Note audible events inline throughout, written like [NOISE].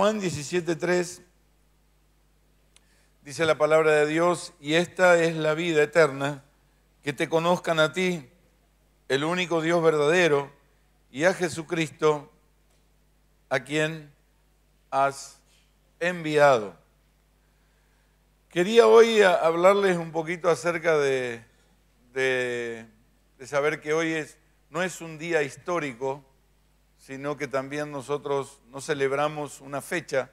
Juan 17.3 dice la palabra de Dios, y esta es la vida eterna, que te conozcan a ti, el único Dios verdadero, y a Jesucristo, a quien has enviado. Quería hoy hablarles un poquito acerca de, saber que hoy es, no es un día histórico, sino que también nosotros no celebramos una fecha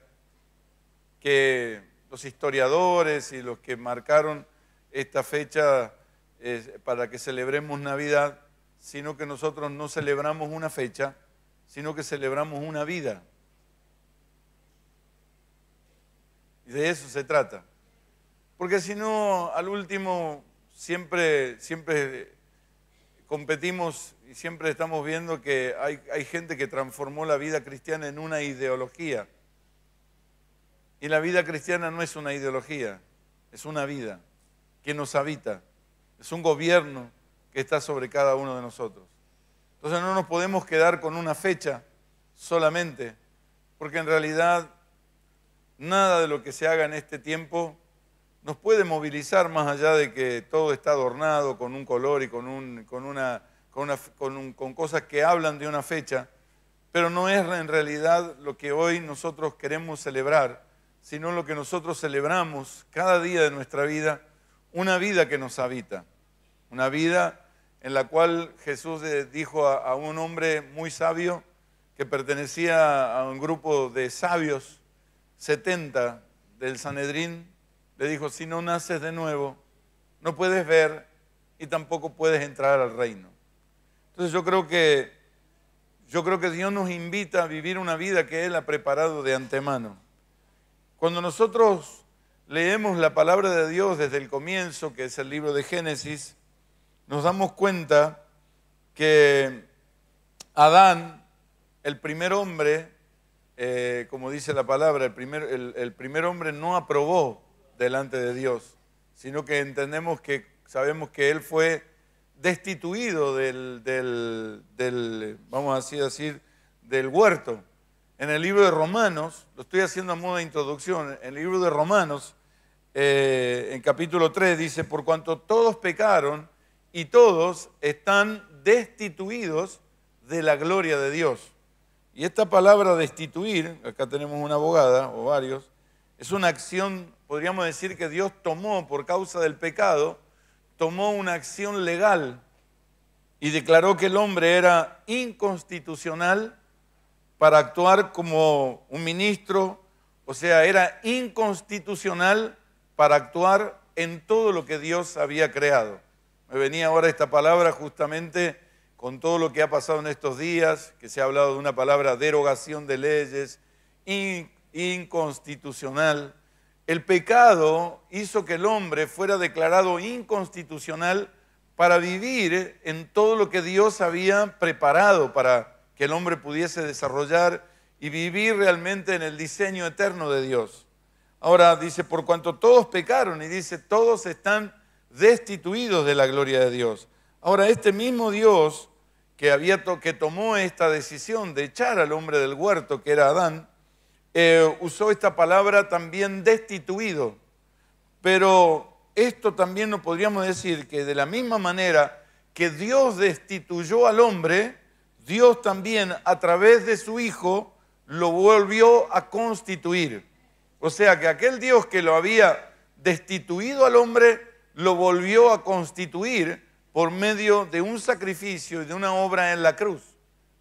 que los historiadores y los que marcaron esta fecha eh, para que celebremos Navidad, sino que nosotros no celebramos una fecha, sino que celebramos una vida. Y de eso se trata. Porque si no, al último, siempre, siempre competimos y siempre estamos viendo que hay, gente que transformó la vida cristiana en una ideología. Y la vida cristiana no es una ideología, es una vida que nos habita, es un gobierno que está sobre cada uno de nosotros. Entonces no nos podemos quedar con una fecha solamente, porque en realidad nada de lo que se haga en este tiempo nos puede movilizar más allá de que todo está adornado con un color y con, un, con, una, con, cosas que hablan de una fecha, pero no es en realidad lo que hoy nosotros queremos celebrar, sino lo que nosotros celebramos cada día de nuestra vida, una vida que nos habita, una vida en la cual Jesús dijo a, a un hombre muy sabio que pertenecía a un grupo de sabios, 70 del Sanedrín, le dijo, si no naces de nuevo, no puedes ver y tampoco puedes entrar al reino. Entonces yo creo que yo creo que Dios nos invita a vivir una vida que él ha preparado de antemano. Cuando nosotros leemos la palabra de Dios desde el comienzo, que es el libro de Génesis, nos damos cuenta que Adán, el primer hombre, eh, como dice la palabra, el el primer hombre no aprobó delante de Dios, sino que entendemos que sabemos que Él fue destituido del, vamos así decir, del huerto. En el libro de Romanos, lo estoy haciendo a modo de introducción, en el libro de Romanos, eh, en capítulo 3 dice, por cuanto todos pecaron y todos están destituidos de la gloria de Dios. Y esta palabra destituir, acá tenemos una abogada o varios, es una acción podríamos decir que Dios tomó por causa del pecado, tomó una acción legal y declaró que el hombre era inconstitucional para actuar como un ministro, o sea, era inconstitucional para actuar en todo lo que Dios había creado. Me venía ahora esta palabra justamente con todo lo que ha pasado en estos días, que se ha hablado de una palabra derogación de leyes, inconstitucional. El pecado hizo que el hombre fuera declarado inconstitucional para vivir en todo lo que Dios había preparado para que el hombre pudiese desarrollar y vivir realmente en el diseño eterno de Dios. Ahora dice, por cuanto todos pecaron, y dice, todos están destituidos de la gloria de Dios. Ahora, este mismo Dios que, que tomó esta decisión de echar al hombre del huerto, que era Adán, eh, usó esta palabra también destituido, pero esto también nos podríamos decir que de la misma manera que Dios destituyó al hombre, Dios también a través de su Hijo lo volvió a constituir. O sea que aquel Dios que lo había destituido al hombre, lo volvió a constituir por medio de un sacrificio y de una obra en la cruz.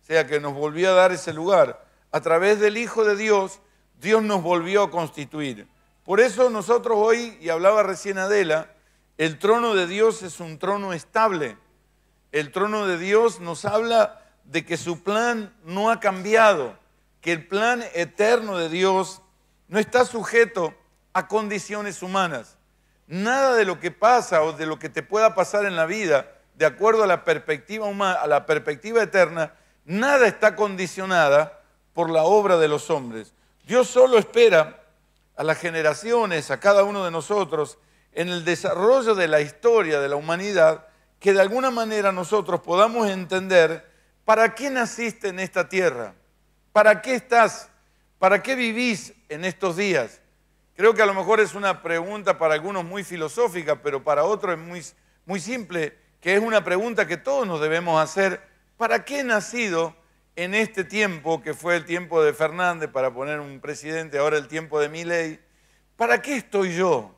O sea que nos volvió a dar ese lugar a través del Hijo de Dios, Dios nos volvió a constituir. Por eso nosotros hoy, y hablaba recién Adela, el trono de Dios es un trono estable. El trono de Dios nos habla de que su plan no ha cambiado, que el plan eterno de Dios no está sujeto a condiciones humanas. Nada de lo que pasa o de lo que te pueda pasar en la vida, de acuerdo a la perspectiva humana, a la perspectiva eterna, nada está condicionada por la obra de los hombres. Dios solo espera a las generaciones, a cada uno de nosotros, en el desarrollo de la historia de la humanidad, que de alguna manera nosotros podamos entender para qué naciste en esta tierra, para qué estás, para qué vivís en estos días. Creo que a lo mejor es una pregunta para algunos muy filosófica, pero para otros es muy, muy simple, que es una pregunta que todos nos debemos hacer. ¿Para qué he nacido? en este tiempo, que fue el tiempo de Fernández para poner un presidente, ahora el tiempo de Miley, ¿para qué estoy yo?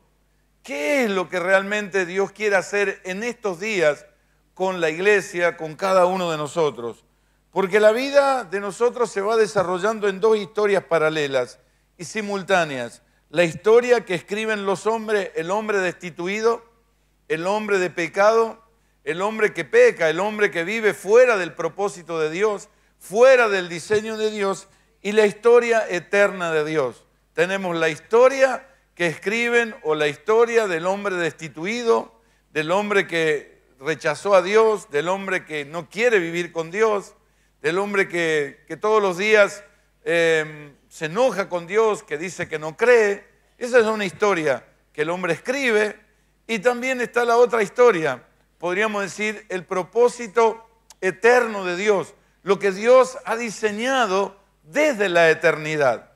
¿Qué es lo que realmente Dios quiere hacer en estos días con la iglesia, con cada uno de nosotros? Porque la vida de nosotros se va desarrollando en dos historias paralelas y simultáneas. La historia que escriben los hombres, el hombre destituido, el hombre de pecado, el hombre que peca, el hombre que vive fuera del propósito de Dios, fuera del diseño de Dios y la historia eterna de Dios. Tenemos la historia que escriben o la historia del hombre destituido, del hombre que rechazó a Dios, del hombre que no quiere vivir con Dios, del hombre que, todos los días em, se enoja con Dios, que dice que no cree. Esa es una historia que el hombre escribe. Y también está la otra historia, podríamos decir, el propósito eterno de Dios, lo que Dios ha diseñado desde la eternidad.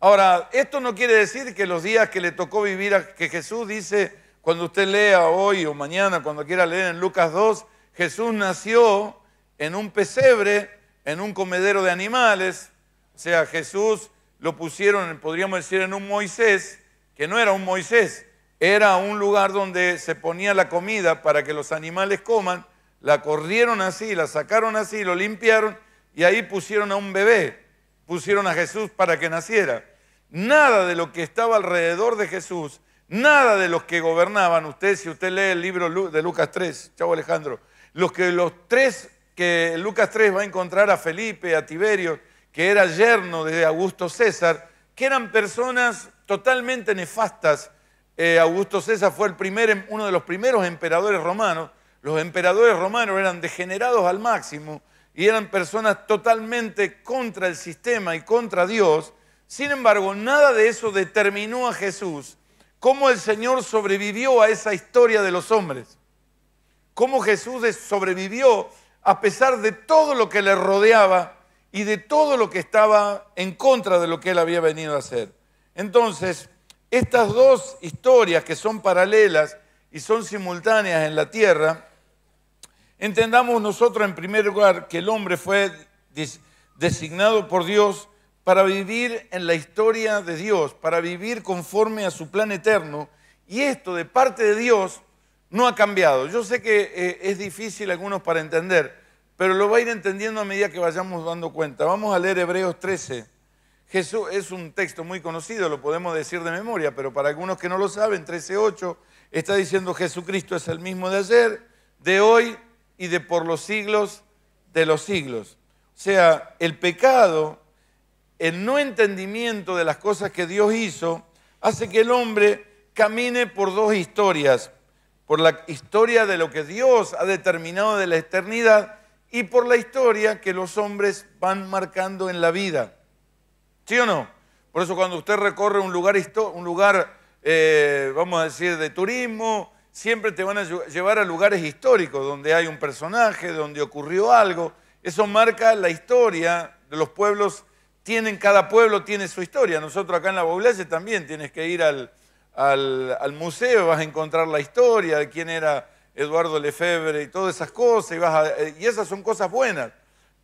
Ahora, esto no quiere decir que los días que le tocó vivir, a, que Jesús dice, cuando usted lea hoy o mañana, cuando quiera leer en Lucas 2, Jesús nació en un pesebre, en un comedero de animales, o sea, Jesús lo pusieron, podríamos decir, en un Moisés, que no era un Moisés, era un lugar donde se ponía la comida para que los animales coman, la corrieron así, la sacaron así, lo limpiaron y ahí pusieron a un bebé, pusieron a Jesús para que naciera. Nada de lo que estaba alrededor de Jesús, nada de los que gobernaban, usted si usted lee el libro de Lucas 3, chavo Alejandro, los que los tres que Lucas 3 va a encontrar a Felipe, a Tiberio, que era yerno de Augusto César, que eran personas totalmente nefastas. Eh, Augusto César fue el em, uno de los primeros emperadores romanos los emperadores romanos eran degenerados al máximo y eran personas totalmente contra el sistema y contra Dios. Sin embargo, nada de eso determinó a Jesús cómo el Señor sobrevivió a esa historia de los hombres. Cómo Jesús sobrevivió a pesar de todo lo que le rodeaba y de todo lo que estaba en contra de lo que él había venido a hacer. Entonces, estas dos historias que son paralelas y son simultáneas en la tierra, Entendamos nosotros en primer lugar que el hombre fue designado por Dios para vivir en la historia de Dios, para vivir conforme a su plan eterno. Y esto de parte de Dios no ha cambiado. Yo sé que eh, es difícil algunos para entender, pero lo va a ir entendiendo a medida que vayamos dando cuenta. Vamos a leer Hebreos 13. Jesús es un texto muy conocido, lo podemos decir de memoria, pero para algunos que no lo saben, 13.8 está diciendo Jesucristo es el mismo de ayer, de hoy y de por los siglos de los siglos. O sea, el pecado, el no entendimiento de las cosas que Dios hizo, hace que el hombre camine por dos historias, por la historia de lo que Dios ha determinado de la eternidad y por la historia que los hombres van marcando en la vida. ¿Sí o no? Por eso cuando usted recorre un lugar, un lugar eh, vamos a decir, de turismo, siempre te van a llevar a lugares históricos, donde hay un personaje, donde ocurrió algo. Eso marca la historia de los pueblos. Tienen, cada pueblo tiene su historia. Nosotros acá en la Boblaye también tienes que ir al, al, museo, vas a encontrar la historia de quién era Eduardo Lefebvre y todas esas cosas. Y, y esas son cosas buenas.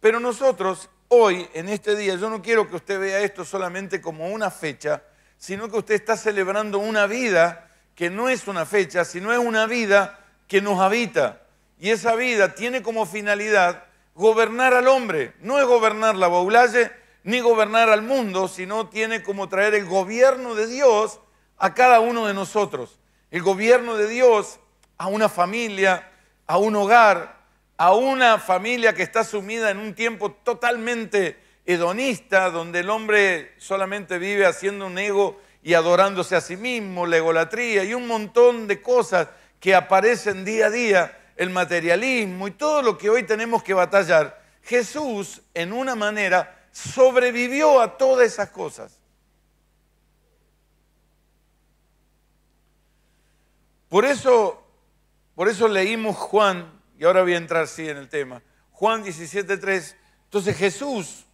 Pero nosotros, hoy, en este día, yo no quiero que usted vea esto solamente como una fecha, sino que usted está celebrando una vida que no es una fecha, sino es una vida que nos habita. Y esa vida tiene como finalidad gobernar al hombre. No es gobernar la Baulalle ni gobernar al mundo, sino tiene como traer el gobierno de Dios a cada uno de nosotros. El gobierno de Dios a una familia, a un hogar, a una familia que está sumida en un tiempo totalmente hedonista, donde el hombre solamente vive haciendo un ego y adorándose a sí mismo, la egolatría y un montón de cosas que aparecen día a día, el materialismo y todo lo que hoy tenemos que batallar. Jesús, en una manera, sobrevivió a todas esas cosas. Por eso, por eso leímos Juan, y ahora voy a entrar sí en el tema, Juan 17.3. Entonces Jesús,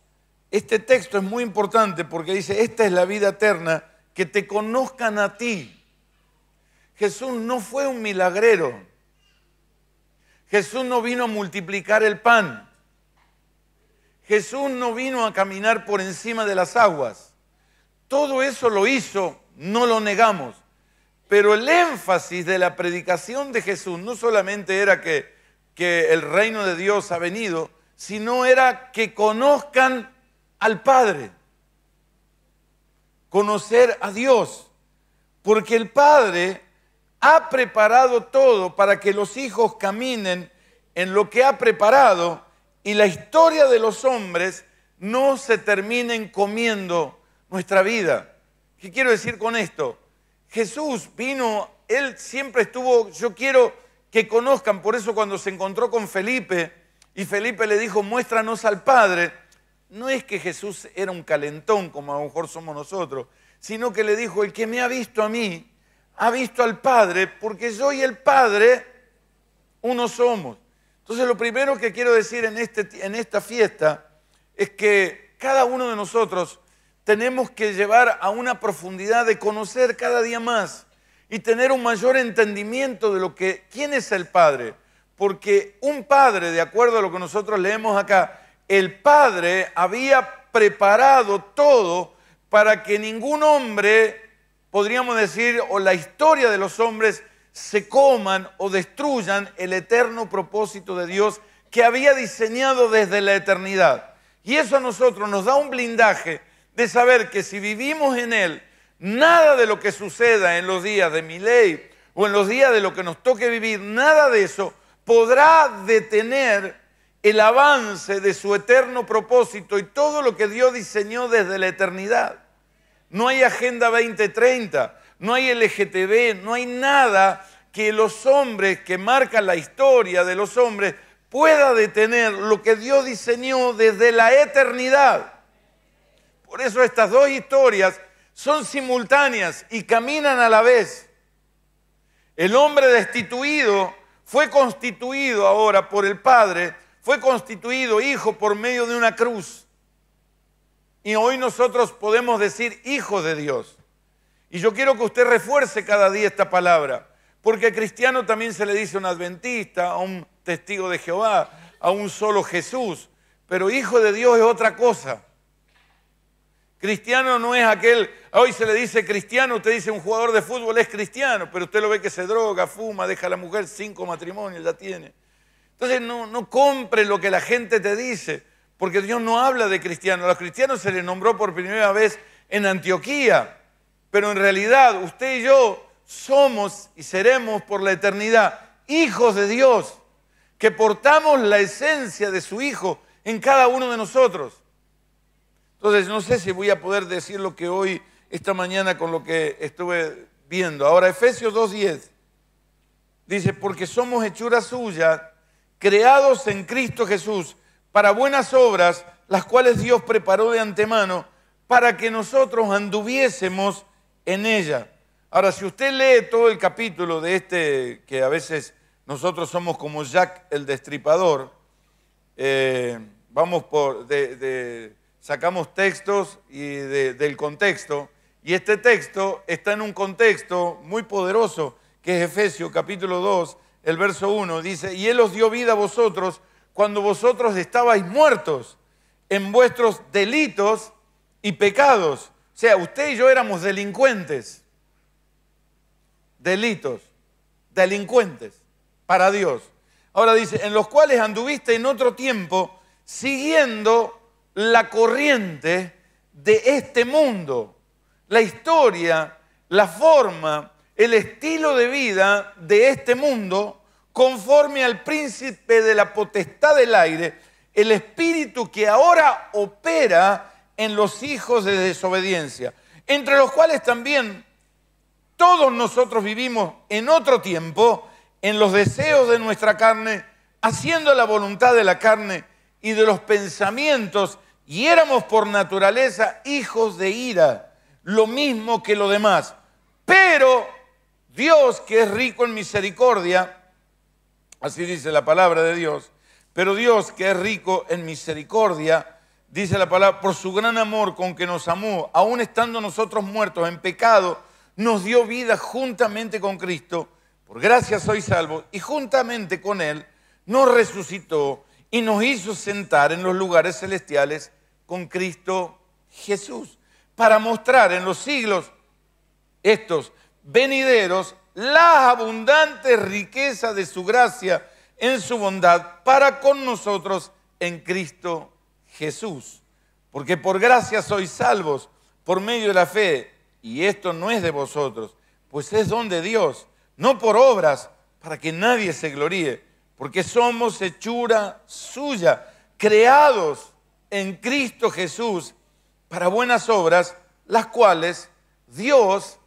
este texto es muy importante porque dice, esta es la vida eterna, que te conozcan a ti. Jesús no fue un milagrero. Jesús no vino a multiplicar el pan. Jesús no vino a caminar por encima de las aguas. Todo eso lo hizo, no lo negamos. Pero el énfasis de la predicación de Jesús no solamente era que, que el reino de Dios ha venido, sino era que conozcan al Padre conocer a Dios, porque el Padre ha preparado todo para que los hijos caminen en lo que ha preparado y la historia de los hombres no se terminen comiendo nuestra vida. ¿Qué quiero decir con esto? Jesús vino, él siempre estuvo, yo quiero que conozcan, por eso cuando se encontró con Felipe y Felipe le dijo, muéstranos al Padre, no es que Jesús era un calentón como a lo mejor somos nosotros, sino que le dijo, el que me ha visto a mí, ha visto al Padre, porque yo y el Padre uno somos. Entonces lo primero que quiero decir en, este, en esta fiesta es que cada uno de nosotros tenemos que llevar a una profundidad de conocer cada día más y tener un mayor entendimiento de lo que quién es el Padre, porque un Padre, de acuerdo a lo que nosotros leemos acá, el Padre había preparado todo para que ningún hombre, podríamos decir, o la historia de los hombres, se coman o destruyan el eterno propósito de Dios que había diseñado desde la eternidad. Y eso a nosotros nos da un blindaje de saber que si vivimos en Él, nada de lo que suceda en los días de mi ley o en los días de lo que nos toque vivir, nada de eso podrá detener el avance de su eterno propósito y todo lo que Dios diseñó desde la eternidad. No hay Agenda 2030, no hay LGTB, no hay nada que los hombres, que marcan la historia de los hombres, pueda detener lo que Dios diseñó desde la eternidad. Por eso estas dos historias son simultáneas y caminan a la vez. El hombre destituido fue constituido ahora por el Padre fue constituido hijo por medio de una cruz. Y hoy nosotros podemos decir Hijo de Dios. Y yo quiero que usted refuerce cada día esta palabra, porque a cristiano también se le dice un adventista, a un testigo de Jehová, a un solo Jesús, pero hijo de Dios es otra cosa. Cristiano no es aquel, hoy se le dice cristiano, usted dice un jugador de fútbol es cristiano, pero usted lo ve que se droga, fuma, deja a la mujer cinco matrimonios, ya tiene. Entonces no, no compre lo que la gente te dice, porque Dios no habla de cristianos. A los cristianos se les nombró por primera vez en Antioquía, pero en realidad usted y yo somos y seremos por la eternidad hijos de Dios, que portamos la esencia de su Hijo en cada uno de nosotros. Entonces, no sé si voy a poder decir lo que hoy, esta mañana, con lo que estuve viendo. Ahora, Efesios 2.10 dice, porque somos hechura suya, creados en Cristo Jesús para buenas obras, las cuales Dios preparó de antemano para que nosotros anduviésemos en ella. Ahora, si usted lee todo el capítulo de este, que a veces nosotros somos como Jack el Destripador, eh, vamos por, sacamos textos y del contexto, y este texto está en un contexto muy poderoso, que es Efesios capítulo 2, el verso 1, dice, y Él os dio vida a vosotros cuando vosotros estabais muertos en vuestros delitos y pecados. O sea, usted y yo éramos delincuentes, delitos, delincuentes para Dios. Ahora dice, en los cuales anduviste en otro tiempo siguiendo la corriente de este mundo, la historia, la forma, el estilo de vida de este mundo conforme al príncipe de la potestad del aire, el espíritu que ahora opera en los hijos de desobediencia, entre los cuales también todos nosotros vivimos en otro tiempo, en los deseos de nuestra carne, haciendo la voluntad de la carne y de los pensamientos, y éramos por naturaleza hijos de ira, lo mismo que lo demás. Pero Dios, que es rico en misericordia, así dice la palabra de Dios, pero Dios, que es rico en misericordia, dice la palabra, por su gran amor con que nos amó, aun estando nosotros muertos en pecado, nos dio vida juntamente con Cristo, por gracia soy salvo, y juntamente con Él nos resucitó y nos hizo sentar en los lugares celestiales con Cristo Jesús, para mostrar en los siglos estos venideros la abundante riqueza de su gracia en su bondad para con nosotros en Cristo Jesús. Porque por gracia sois salvos por medio de la fe, y esto no es de vosotros, pues es don de Dios, no por obras, para que nadie se gloríe, porque somos hechura suya, creados en Cristo Jesús para buenas obras, las cuales Dios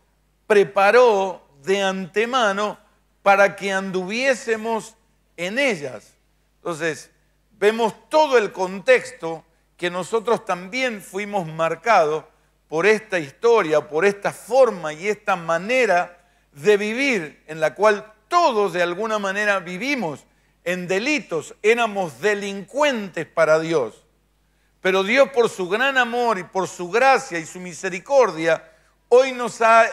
preparó de antemano para que anduviésemos en ellas. Entonces, vemos todo el contexto que nosotros también fuimos marcados por esta historia, por esta forma y esta manera de vivir en la cual todos de alguna manera vivimos en delitos, éramos delincuentes para Dios. Pero Dios por su gran amor y por su gracia y su misericordia, hoy nos ha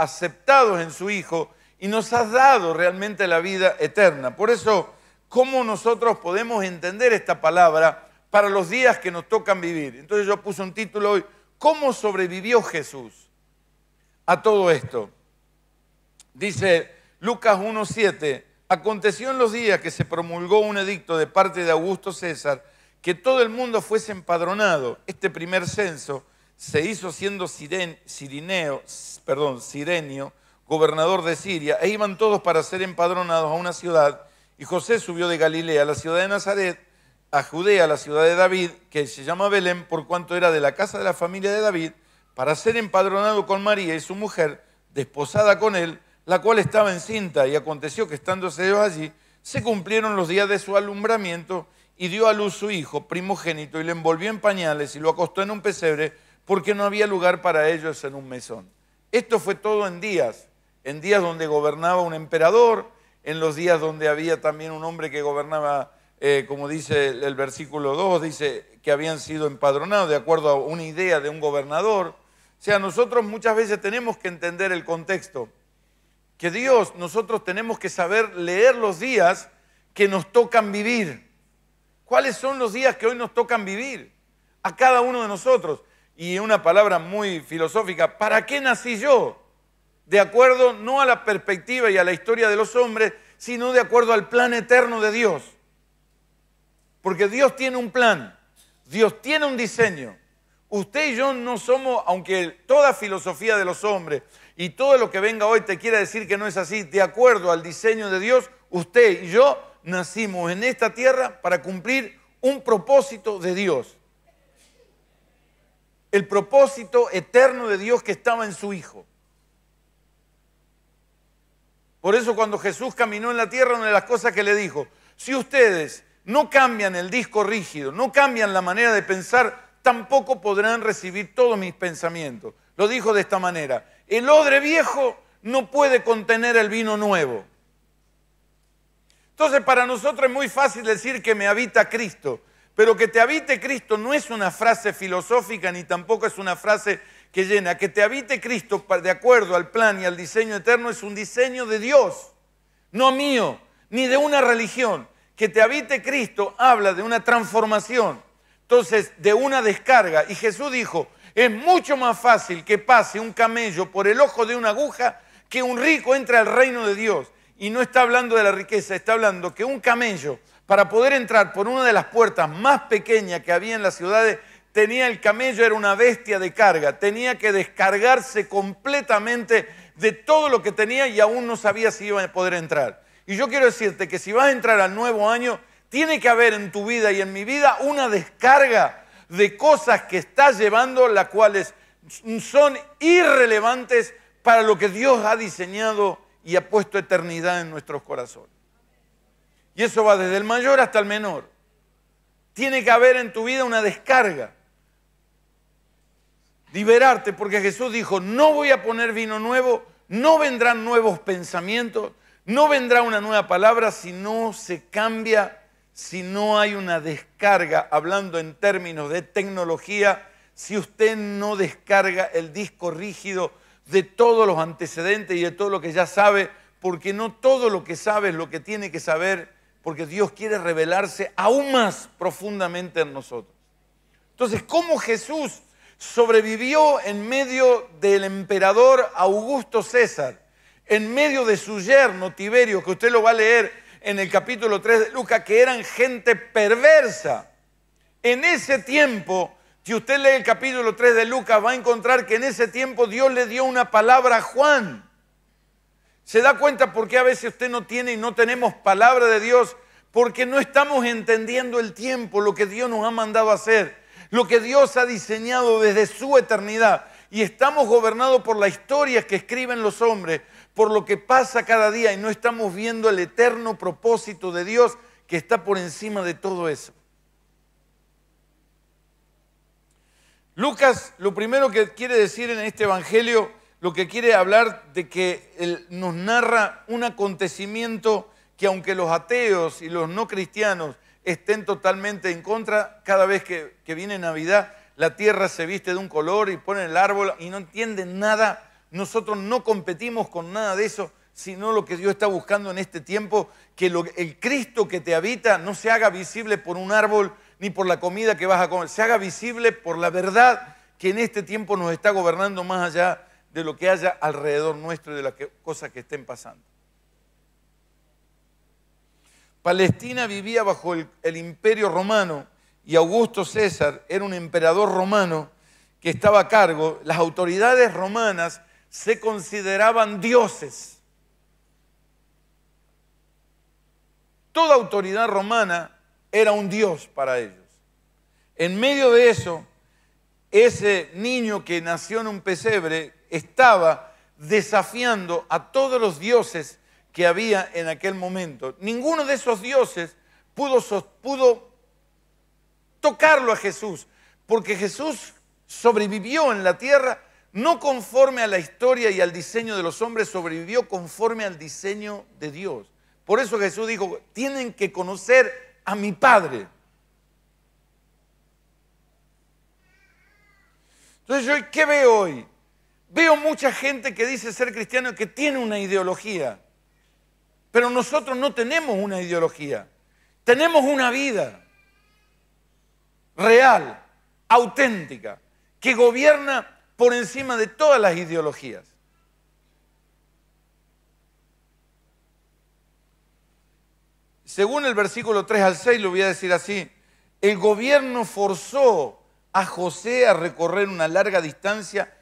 aceptados en su Hijo y nos has dado realmente la vida eterna. Por eso, ¿cómo nosotros podemos entender esta palabra para los días que nos tocan vivir? Entonces yo puse un título hoy, ¿cómo sobrevivió Jesús a todo esto? Dice Lucas 1.7, aconteció en los días que se promulgó un edicto de parte de Augusto César, que todo el mundo fuese empadronado, este primer censo, se hizo siendo sirineo, perdón, sirenio, gobernador de Siria, e iban todos para ser empadronados a una ciudad, y José subió de Galilea a la ciudad de Nazaret, a Judea, a la ciudad de David, que se llama Belén, por cuanto era de la casa de la familia de David, para ser empadronado con María y su mujer, desposada con él, la cual estaba encinta, y aconteció que estándose ellos allí, se cumplieron los días de su alumbramiento, y dio a luz su hijo primogénito, y le envolvió en pañales, y lo acostó en un pesebre, porque no había lugar para ellos en un mesón. Esto fue todo en días, en días donde gobernaba un emperador, en los días donde había también un hombre que gobernaba, eh, como dice el versículo 2, dice que habían sido empadronados de acuerdo a una idea de un gobernador. O sea, nosotros muchas veces tenemos que entender el contexto, que Dios, nosotros tenemos que saber leer los días que nos tocan vivir. ¿Cuáles son los días que hoy nos tocan vivir? A cada uno de nosotros y una palabra muy filosófica, ¿para qué nací yo? De acuerdo no a la perspectiva y a la historia de los hombres, sino de acuerdo al plan eterno de Dios. Porque Dios tiene un plan, Dios tiene un diseño. Usted y yo no somos, aunque toda filosofía de los hombres y todo lo que venga hoy te quiera decir que no es así, de acuerdo al diseño de Dios, usted y yo nacimos en esta tierra para cumplir un propósito de Dios el propósito eterno de Dios que estaba en su Hijo. Por eso cuando Jesús caminó en la tierra, una de las cosas que le dijo, si ustedes no cambian el disco rígido, no cambian la manera de pensar, tampoco podrán recibir todos mis pensamientos. Lo dijo de esta manera, el odre viejo no puede contener el vino nuevo. Entonces para nosotros es muy fácil decir que me habita Cristo, pero que te habite Cristo no es una frase filosófica ni tampoco es una frase que llena. Que te habite Cristo de acuerdo al plan y al diseño eterno es un diseño de Dios, no mío, ni de una religión. Que te habite Cristo habla de una transformación, entonces de una descarga. Y Jesús dijo, es mucho más fácil que pase un camello por el ojo de una aguja que un rico entre al reino de Dios. Y no está hablando de la riqueza, está hablando que un camello para poder entrar por una de las puertas más pequeñas que había en las ciudades, tenía el camello, era una bestia de carga, tenía que descargarse completamente de todo lo que tenía y aún no sabía si iba a poder entrar. Y yo quiero decirte que si vas a entrar al nuevo año, tiene que haber en tu vida y en mi vida una descarga de cosas que estás llevando, las cuales son irrelevantes para lo que Dios ha diseñado y ha puesto eternidad en nuestros corazones. Y eso va desde el mayor hasta el menor. Tiene que haber en tu vida una descarga. Liberarte, porque Jesús dijo, no voy a poner vino nuevo, no vendrán nuevos pensamientos, no vendrá una nueva palabra si no se cambia, si no hay una descarga, hablando en términos de tecnología, si usted no descarga el disco rígido de todos los antecedentes y de todo lo que ya sabe, porque no todo lo que sabe es lo que tiene que saber porque Dios quiere revelarse aún más profundamente en nosotros. Entonces, ¿cómo Jesús sobrevivió en medio del emperador Augusto César, en medio de su yerno Tiberio, que usted lo va a leer en el capítulo 3 de Lucas, que eran gente perversa? En ese tiempo, si usted lee el capítulo 3 de Lucas, va a encontrar que en ese tiempo Dios le dio una palabra a Juan ¿Se da cuenta por qué a veces usted no tiene y no tenemos palabra de Dios? Porque no estamos entendiendo el tiempo, lo que Dios nos ha mandado hacer, lo que Dios ha diseñado desde su eternidad. Y estamos gobernados por la historia que escriben los hombres, por lo que pasa cada día y no estamos viendo el eterno propósito de Dios que está por encima de todo eso. Lucas lo primero que quiere decir en este Evangelio lo que quiere hablar de que él nos narra un acontecimiento que aunque los ateos y los no cristianos estén totalmente en contra, cada vez que, viene Navidad, la tierra se viste de un color y ponen el árbol y no entienden nada. Nosotros no competimos con nada de eso, sino lo que Dios está buscando en este tiempo, que el Cristo que te habita no se haga visible por un árbol ni por la comida que vas a comer, se haga visible por la verdad que en este tiempo nos está gobernando más allá de lo que haya alrededor nuestro y de las cosas que estén pasando. Palestina vivía bajo el imperio romano y Augusto César era un emperador romano que estaba a cargo. Las autoridades romanas se consideraban dioses. Toda autoridad romana era un dios para ellos. En medio de eso, ese niño que nació en un pesebre, estaba desafiando a todos los dioses que había en aquel momento. Ninguno de esos dioses pudo, tocarlo a Jesús, porque Jesús sobrevivió en la tierra no conforme a la historia y al diseño de los hombres, sobrevivió conforme al diseño de Dios. Por eso Jesús dijo, tienen que conocer a mi Padre. Entonces, yo, ¿qué veo hoy? Veo mucha gente que dice ser cristiano que tiene una ideología, pero nosotros no tenemos una ideología, tenemos una vida real, auténtica, que gobierna por encima de todas las ideologías. Según el versículo 3 al 6, lo voy a decir así, el gobierno forzó a José a recorrer una larga distancia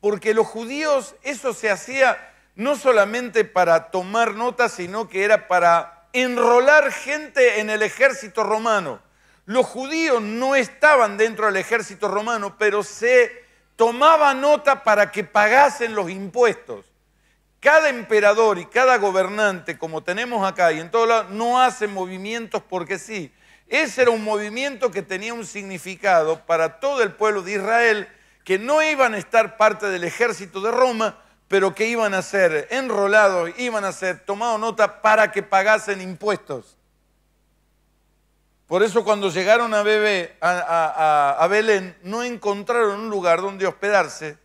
porque los judíos eso se hacía no solamente para tomar notas, sino que era para enrolar gente en el ejército romano. Los judíos no estaban dentro del ejército romano, pero se tomaba nota para que pagasen los impuestos. Cada emperador y cada gobernante, como tenemos acá y en todo lado, no hace movimientos porque sí. Ese era un movimiento que tenía un significado para todo el pueblo de Israel que no iban a estar parte del ejército de Roma, pero que iban a ser enrolados, iban a ser tomados nota para que pagasen impuestos. Por eso cuando llegaron a, a, a, Belén no encontraron un lugar donde hospedarse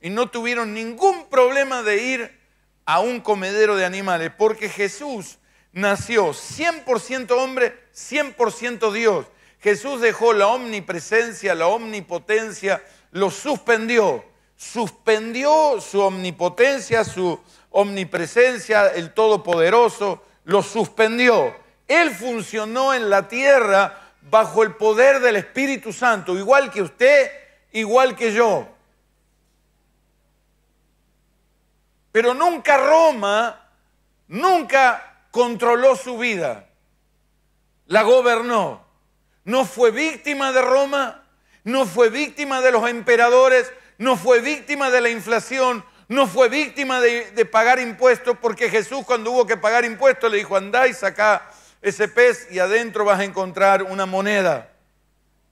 y no tuvieron ningún problema de ir a un comedero de animales, porque Jesús nació 100% hombre, 100% Dios. Jesús dejó la omnipresencia, la omnipotencia, lo suspendió. Suspendió su omnipotencia, su omnipresencia, el Todopoderoso, lo suspendió. Él funcionó en la tierra bajo el poder del Espíritu Santo, igual que usted, igual que yo. Pero nunca Roma, nunca controló su vida, la gobernó. No fue víctima de Roma, no fue víctima de los emperadores, no fue víctima de la inflación, no fue víctima de, pagar impuestos, porque Jesús cuando hubo que pagar impuestos le dijo, andá y sacá ese pez y adentro vas a encontrar una moneda.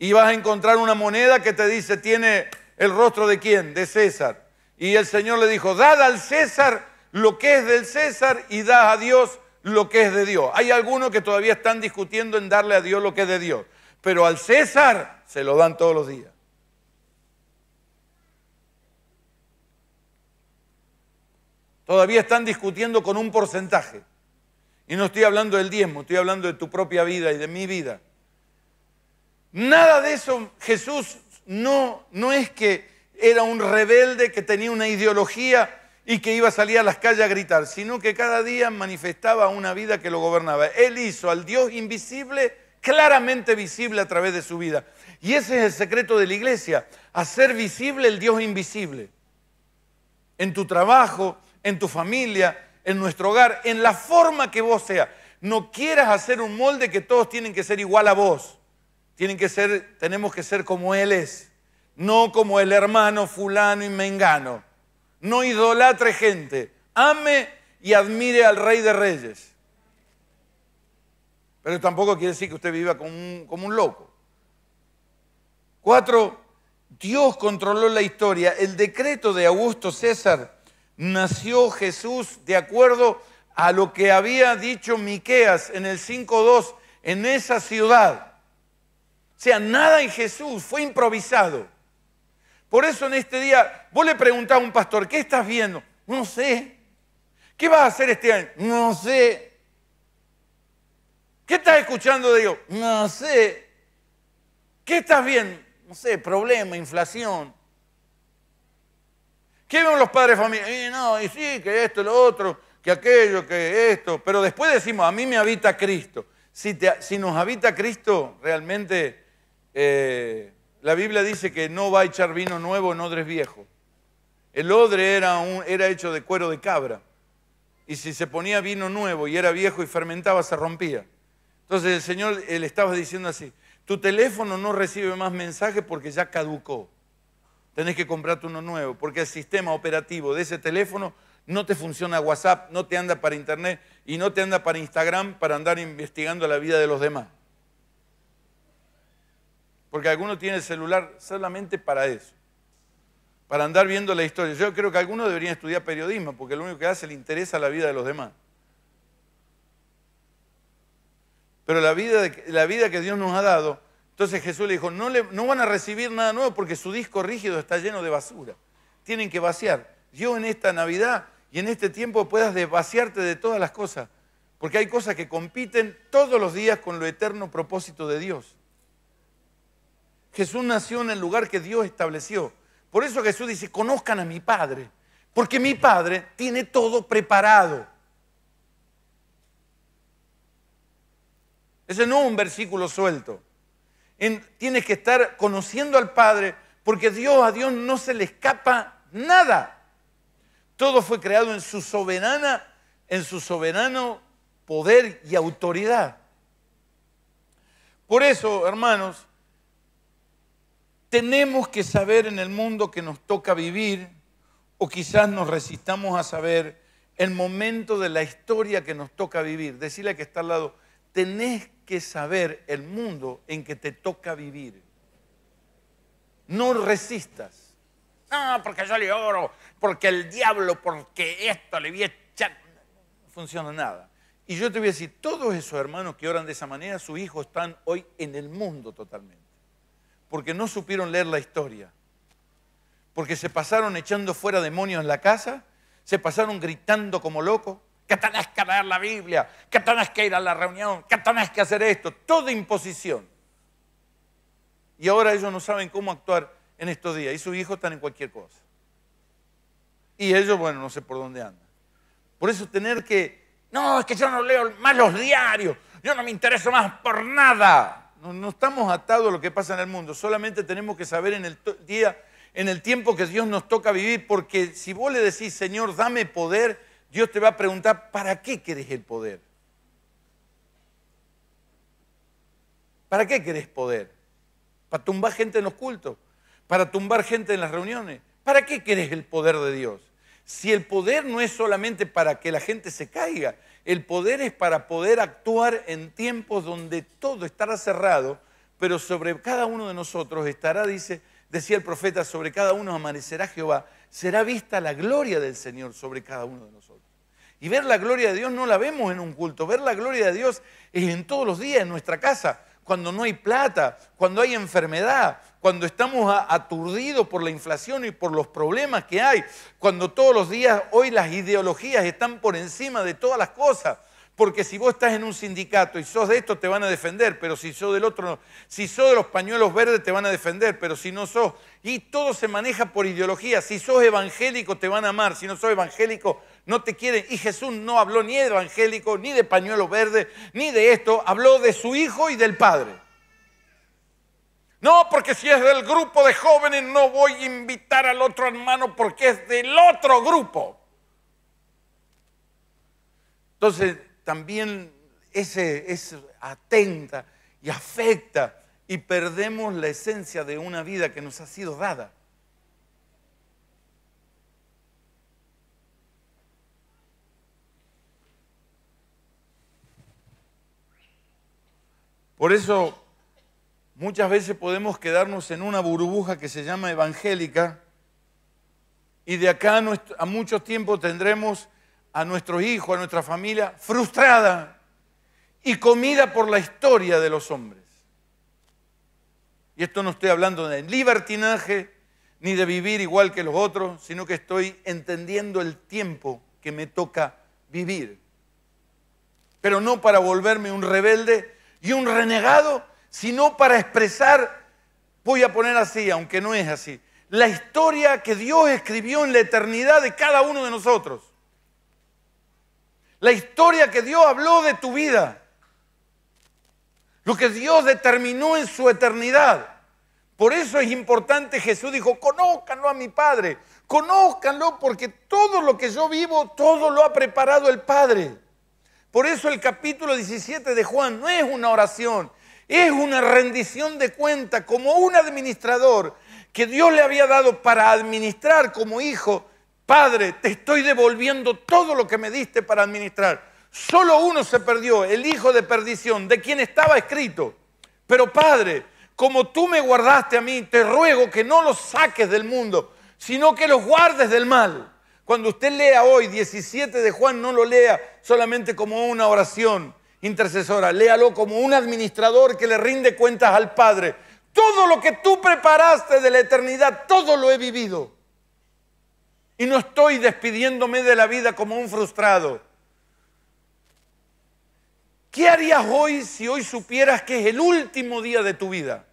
Y vas a encontrar una moneda que te dice, tiene el rostro de quién, de César. Y el Señor le dijo, dad al César lo que es del César y da a Dios lo que es de Dios. Hay algunos que todavía están discutiendo en darle a Dios lo que es de Dios pero al César se lo dan todos los días. Todavía están discutiendo con un porcentaje. Y no estoy hablando del diezmo, estoy hablando de tu propia vida y de mi vida. Nada de eso, Jesús no, no es que era un rebelde que tenía una ideología y que iba a salir a las calles a gritar, sino que cada día manifestaba una vida que lo gobernaba. Él hizo al Dios invisible claramente visible a través de su vida. Y ese es el secreto de la iglesia, hacer visible el Dios invisible. En tu trabajo, en tu familia, en nuestro hogar, en la forma que vos seas. No quieras hacer un molde que todos tienen que ser igual a vos. Tienen que ser, tenemos que ser como Él es, no como el hermano fulano y mengano. No idolatre gente, ame y admire al Rey de Reyes. Pero tampoco quiere decir que usted viva como un, loco. Cuatro, Dios controló la historia. El decreto de Augusto César nació Jesús de acuerdo a lo que había dicho Miqueas en el 5.2 en esa ciudad. O sea, nada en Jesús fue improvisado. Por eso en este día, vos le preguntás a un pastor, ¿qué estás viendo? No sé. ¿Qué vas a hacer este año? No sé. ¿Qué estás escuchando de Dios? No sé. ¿Qué estás viendo? No sé, problema, inflación. ¿Qué ven los padres de familia? Y no, y sí, que esto, lo otro, que aquello, que esto. Pero después decimos, a mí me habita Cristo. Si, nos habita Cristo, realmente eh, la Biblia dice que no va a echar vino nuevo en odres viejos. El odre era, era hecho de cuero de cabra. Y si se ponía vino nuevo y era viejo y fermentaba, se rompía. Entonces el Señor le estaba diciendo así, tu teléfono no recibe más mensajes porque ya caducó. Tenés que comprarte uno nuevo, porque el sistema operativo de ese teléfono no te funciona WhatsApp, no te anda para Internet y no te anda para Instagram para andar investigando la vida de los demás. Porque alguno tiene el celular solamente para eso, para andar viendo la historia. Yo creo que algunos deberían estudiar periodismo, porque lo único que hace le interesa la vida de los demás. pero la vida, la vida que Dios nos ha dado, entonces Jesús le dijo, no, no van a recibir nada nuevo porque su disco rígido está lleno de basura. Tienen que vaciar. Dios en esta Navidad y en este tiempo puedas vaciarte de todas las cosas, porque hay cosas que compiten todos los días con lo eterno propósito de Dios. Jesús nació en el lugar que Dios estableció. Por eso Jesús dice, conozcan a mi Padre, porque mi Padre tiene todo preparado. Ese no es un versículo suelto. tienes que estar conociendo al Padre porque Dios a Dios no se le escapa nada. Todo fue creado en su soberana, en su soberano poder y autoridad. Por eso, hermanos, tenemos que saber en el mundo que nos toca vivir, o quizás nos resistamos a saber el momento de la historia que nos toca vivir. Decirle que está al lado, tenés que saber el mundo en que te toca vivir. No resistas. no porque yo le oro, porque el diablo, porque esto le vi echar. No funciona nada. Y yo te voy a decir, todos esos hermanos que oran de esa manera, sus hijos están hoy en el mundo totalmente. Porque no supieron leer la historia. Porque se pasaron echando fuera demonios en la casa, se pasaron gritando como locos, que tenés que leer la Biblia, que tenés que ir a la reunión, que tenés que hacer esto, toda imposición. Y ahora ellos no saben cómo actuar en estos días y sus hijos están en cualquier cosa. Y ellos, bueno, no sé por dónde andan. Por eso tener que, no, es que yo no leo más los diarios, yo no me intereso más por nada. No, no estamos atados a lo que pasa en el mundo, solamente tenemos que saber en el día, en el tiempo que Dios nos toca vivir, porque si vos le decís, Señor, dame poder, Dios te va a preguntar, ¿para qué querés el poder? ¿Para qué querés poder? ¿Para tumbar gente en los cultos? ¿Para tumbar gente en las reuniones? ¿Para qué querés el poder de Dios? Si el poder no es solamente para que la gente se caiga, el poder es para poder actuar en tiempos donde todo estará cerrado, pero sobre cada uno de nosotros estará, dice, decía el profeta, sobre cada uno amanecerá Jehová será vista la gloria del Señor sobre cada uno de nosotros. Y ver la gloria de Dios no la vemos en un culto, ver la gloria de Dios es en todos los días, en nuestra casa, cuando no hay plata, cuando hay enfermedad, cuando estamos aturdidos por la inflación y por los problemas que hay, cuando todos los días hoy las ideologías están por encima de todas las cosas, porque si vos estás en un sindicato y sos de esto, te van a defender, pero si sos del otro, Si sos de los pañuelos verdes, te van a defender, pero si no sos. Y todo se maneja por ideología. Si sos evangélico, te van a amar. Si no sos evangélico, no te quieren. Y Jesús no habló ni de evangélico, ni de pañuelos verdes, ni de esto. Habló de su hijo y del padre. No, porque si es del grupo de jóvenes, no voy a invitar al otro hermano porque es del otro grupo. Entonces, también ese, es atenta y afecta y perdemos la esencia de una vida que nos ha sido dada. Por eso muchas veces podemos quedarnos en una burbuja que se llama evangélica y de acá a, a mucho tiempo tendremos a nuestro hijo, a nuestra familia, frustrada y comida por la historia de los hombres. Y esto no estoy hablando de libertinaje ni de vivir igual que los otros, sino que estoy entendiendo el tiempo que me toca vivir. Pero no para volverme un rebelde y un renegado, sino para expresar, voy a poner así, aunque no es así, la historia que Dios escribió en la eternidad de cada uno de nosotros. La historia que Dios habló de tu vida. Lo que Dios determinó en su eternidad. Por eso es importante, Jesús dijo, conózcanlo a mi Padre, conózcanlo porque todo lo que yo vivo, todo lo ha preparado el Padre. Por eso el capítulo 17 de Juan no es una oración, es una rendición de cuenta como un administrador que Dios le había dado para administrar como hijo Padre, te estoy devolviendo todo lo que me diste para administrar. Solo uno se perdió, el hijo de perdición, de quien estaba escrito. Pero Padre, como tú me guardaste a mí, te ruego que no los saques del mundo, sino que los guardes del mal. Cuando usted lea hoy 17 de Juan, no lo lea solamente como una oración intercesora, léalo como un administrador que le rinde cuentas al Padre. Todo lo que tú preparaste de la eternidad, todo lo he vivido. Y no estoy despidiéndome de la vida como un frustrado. ¿Qué harías hoy si hoy supieras que es el último día de tu vida?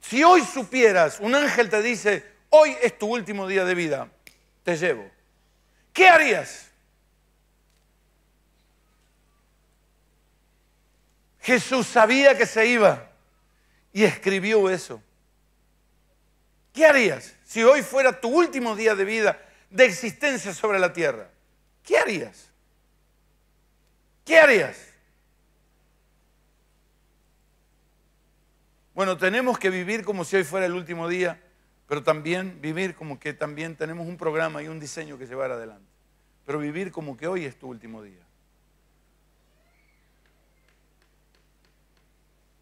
Si hoy supieras, un ángel te dice, hoy es tu último día de vida, te llevo. ¿Qué harías? Jesús sabía que se iba y escribió eso. ¿Qué harías? si hoy fuera tu último día de vida, de existencia sobre la tierra? ¿Qué harías? ¿Qué harías? Bueno, tenemos que vivir como si hoy fuera el último día, pero también vivir como que también tenemos un programa y un diseño que llevar adelante. Pero vivir como que hoy es tu último día.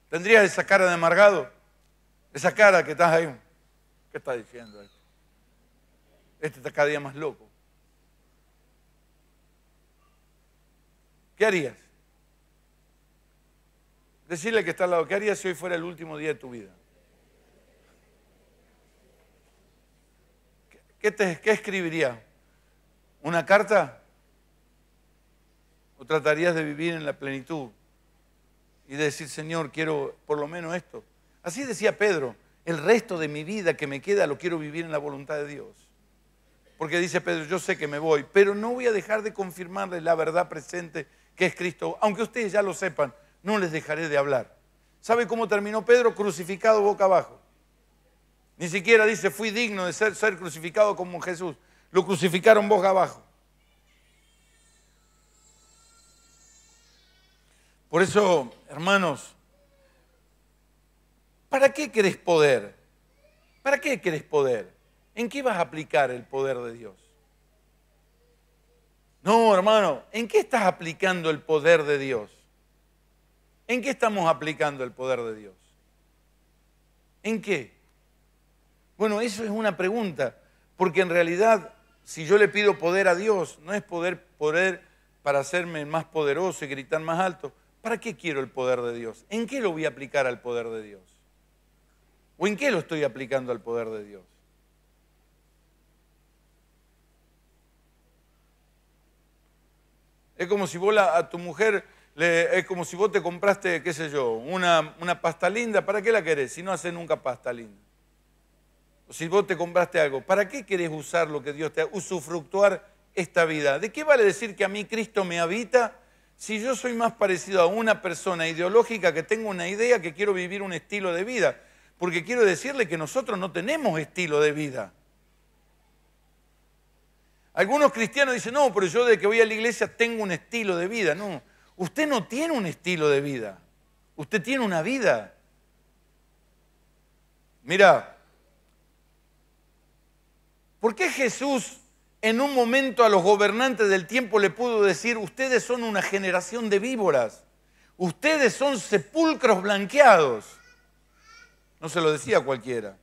¿Tendrías esa cara de amargado? Esa cara que estás ahí. ¿Qué está diciendo este? Este está cada día más loco. ¿Qué harías? Decirle que está al lado, ¿qué harías si hoy fuera el último día de tu vida? ¿Qué, qué escribiría? ¿Una carta? ¿O tratarías de vivir en la plenitud y de decir, Señor, quiero por lo menos esto? Así decía Pedro, el resto de mi vida que me queda lo quiero vivir en la voluntad de Dios. Porque dice Pedro, yo sé que me voy, pero no voy a dejar de confirmarles la verdad presente que es Cristo. Aunque ustedes ya lo sepan, no les dejaré de hablar. ¿Sabe cómo terminó Pedro? Crucificado boca abajo. Ni siquiera dice, fui digno de ser, ser crucificado como Jesús. Lo crucificaron boca abajo. Por eso, hermanos, ¿Para qué querés poder? ¿Para qué querés poder? ¿En qué vas a aplicar el poder de Dios? No, hermano, ¿en qué estás aplicando el poder de Dios? ¿En qué estamos aplicando el poder de Dios? ¿En qué? Bueno, eso es una pregunta, porque en realidad si yo le pido poder a Dios, no es poder, poder para hacerme más poderoso y gritar más alto. ¿Para qué quiero el poder de Dios? ¿En qué lo voy a aplicar al poder de Dios? ¿O en qué lo estoy aplicando al poder de Dios? Es como si vos a tu mujer, le, es como si vos te compraste, qué sé yo, una, una, pasta linda, ¿para qué la querés si no haces nunca pasta linda? O si vos te compraste algo, ¿para qué querés usar lo que Dios te ha, usufructuar esta vida? ¿De qué vale decir que a mí Cristo me habita si yo soy más parecido a una persona ideológica que tengo una idea que quiero vivir un estilo de vida? porque quiero decirle que nosotros no tenemos estilo de vida. Algunos cristianos dicen, no, pero yo desde que voy a la iglesia tengo un estilo de vida. No, usted no tiene un estilo de vida. Usted tiene una vida. Mira, ¿por qué Jesús en un momento a los gobernantes del tiempo le pudo decir, ustedes son una generación de víboras, ustedes son sepulcros blanqueados? No se lo decía cualquiera.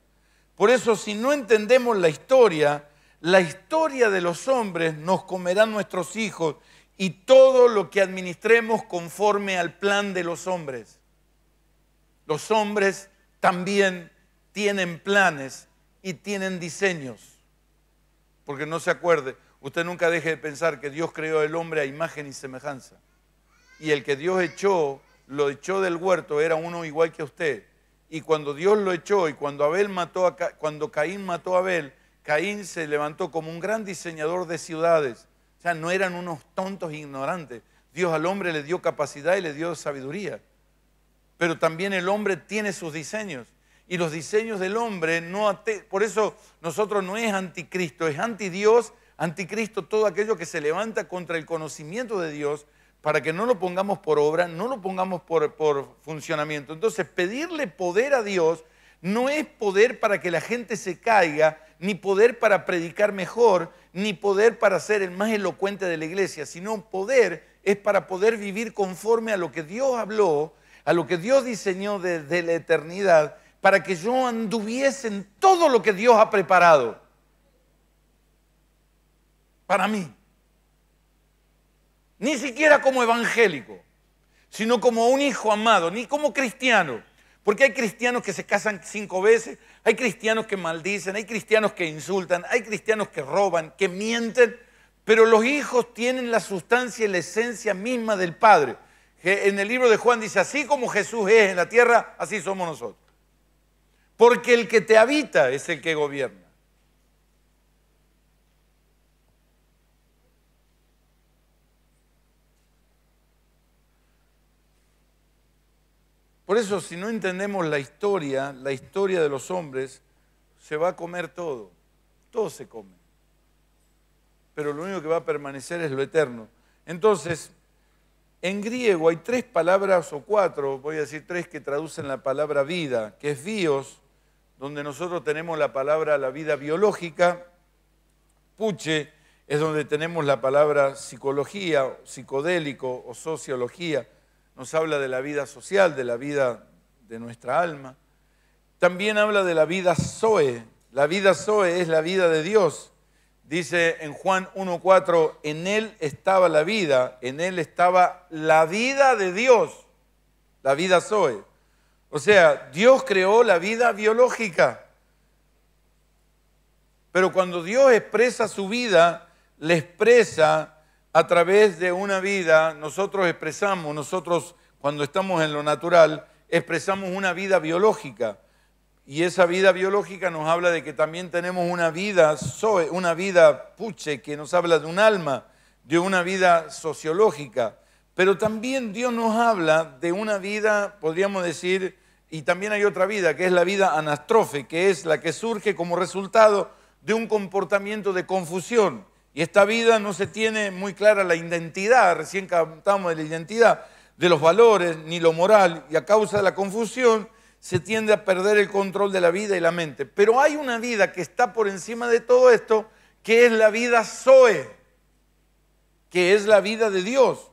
Por eso si no entendemos la historia, la historia de los hombres nos comerán nuestros hijos y todo lo que administremos conforme al plan de los hombres. Los hombres también tienen planes y tienen diseños. Porque no se acuerde, usted nunca deje de pensar que Dios creó al hombre a imagen y semejanza. Y el que Dios echó, lo echó del huerto, era uno igual que usted y cuando Dios lo echó y cuando, Abel mató cuando Caín mató a Abel, Caín se levantó como un gran diseñador de ciudades. O sea, no eran unos tontos ignorantes. Dios al hombre le dio capacidad y le dio sabiduría. Pero también el hombre tiene sus diseños. Y los diseños del hombre no... por eso nosotros no es anticristo, es anti Dios, anticristo todo aquello que se levanta contra el conocimiento de Dios para que no lo pongamos por obra, no lo pongamos por, funcionamiento. Entonces, pedirle poder a Dios no es poder para que la gente se caiga, ni poder para predicar mejor, ni poder para ser el más elocuente de la iglesia, sino poder es para poder vivir conforme a lo que Dios habló, a lo que Dios diseñó desde la eternidad, para que yo anduviese en todo lo que Dios ha preparado para mí ni siquiera como evangélico, sino como un hijo amado, ni como cristiano. Porque hay cristianos que se casan cinco veces, hay cristianos que maldicen, hay cristianos que insultan, hay cristianos que roban, que mienten, pero los hijos tienen la sustancia y la esencia misma del Padre. En el libro de Juan dice, así como Jesús es en la tierra, así somos nosotros. Porque el que te habita es el que gobierna. Por eso, si no entendemos la historia, la historia de los hombres, se va a comer todo. Todo se come. Pero lo único que va a permanecer es lo eterno. Entonces, en griego hay tres palabras o cuatro, voy a decir tres, que traducen la palabra vida, que es bios, donde nosotros tenemos la palabra la vida biológica, puche es donde tenemos la palabra psicología, psicodélico o sociología, nos habla de la vida social, de la vida de nuestra alma. También habla de la vida Zoe. La vida Zoe es la vida de Dios. Dice en Juan 1.4, en Él estaba la vida, en Él estaba la vida de Dios, la vida Zoe. O sea, Dios creó la vida biológica. Pero cuando Dios expresa su vida, le expresa a través de una vida, nosotros expresamos, nosotros cuando estamos en lo natural, expresamos una vida biológica. Y esa vida biológica nos habla de que también tenemos una vida una vida puche, que nos habla de un alma, de una vida sociológica. Pero también Dios nos habla de una vida, podríamos decir, y también hay otra vida, que es la vida anastrofe, que es la que surge como resultado de un comportamiento de confusión. Y esta vida no se tiene muy clara la identidad, recién cantamos de la identidad, de los valores, ni lo moral, y a causa de la confusión se tiende a perder el control de la vida y la mente. Pero hay una vida que está por encima de todo esto, que es la vida Zoe, que es la vida de Dios.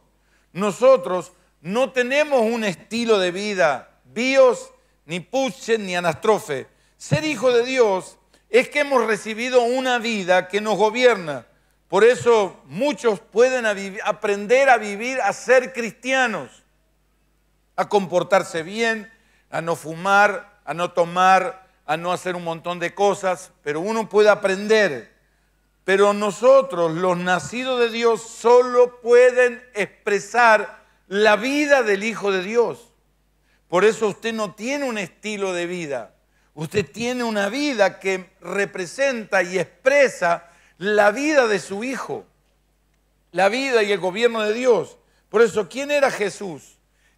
Nosotros no tenemos un estilo de vida, bios, ni puche, ni anastrofe. Ser hijo de Dios es que hemos recibido una vida que nos gobierna, por eso muchos pueden aprender a vivir, a ser cristianos, a comportarse bien, a no fumar, a no tomar, a no hacer un montón de cosas, pero uno puede aprender. Pero nosotros, los nacidos de Dios, solo pueden expresar la vida del Hijo de Dios. Por eso usted no tiene un estilo de vida. Usted tiene una vida que representa y expresa la vida de su Hijo, la vida y el gobierno de Dios. Por eso, ¿quién era Jesús?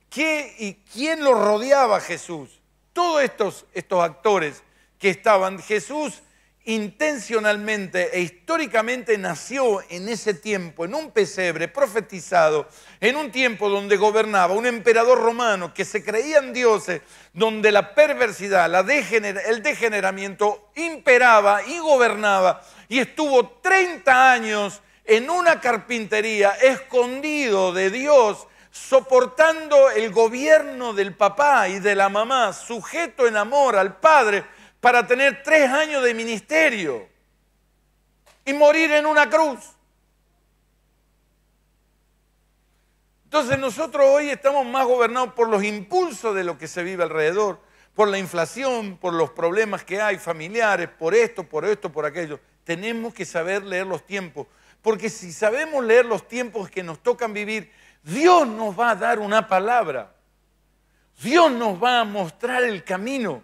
¿Qué y quién lo rodeaba Jesús? Todos estos, estos actores que estaban, Jesús intencionalmente e históricamente nació en ese tiempo, en un pesebre profetizado, en un tiempo donde gobernaba un emperador romano que se creían dioses, donde la perversidad, el degeneramiento imperaba y gobernaba y estuvo 30 años en una carpintería, escondido de Dios, soportando el gobierno del papá y de la mamá, sujeto en amor al padre, para tener tres años de ministerio y morir en una cruz. Entonces nosotros hoy estamos más gobernados por los impulsos de lo que se vive alrededor, por la inflación, por los problemas que hay familiares, por esto, por esto, por aquello tenemos que saber leer los tiempos. Porque si sabemos leer los tiempos que nos tocan vivir, Dios nos va a dar una palabra. Dios nos va a mostrar el camino.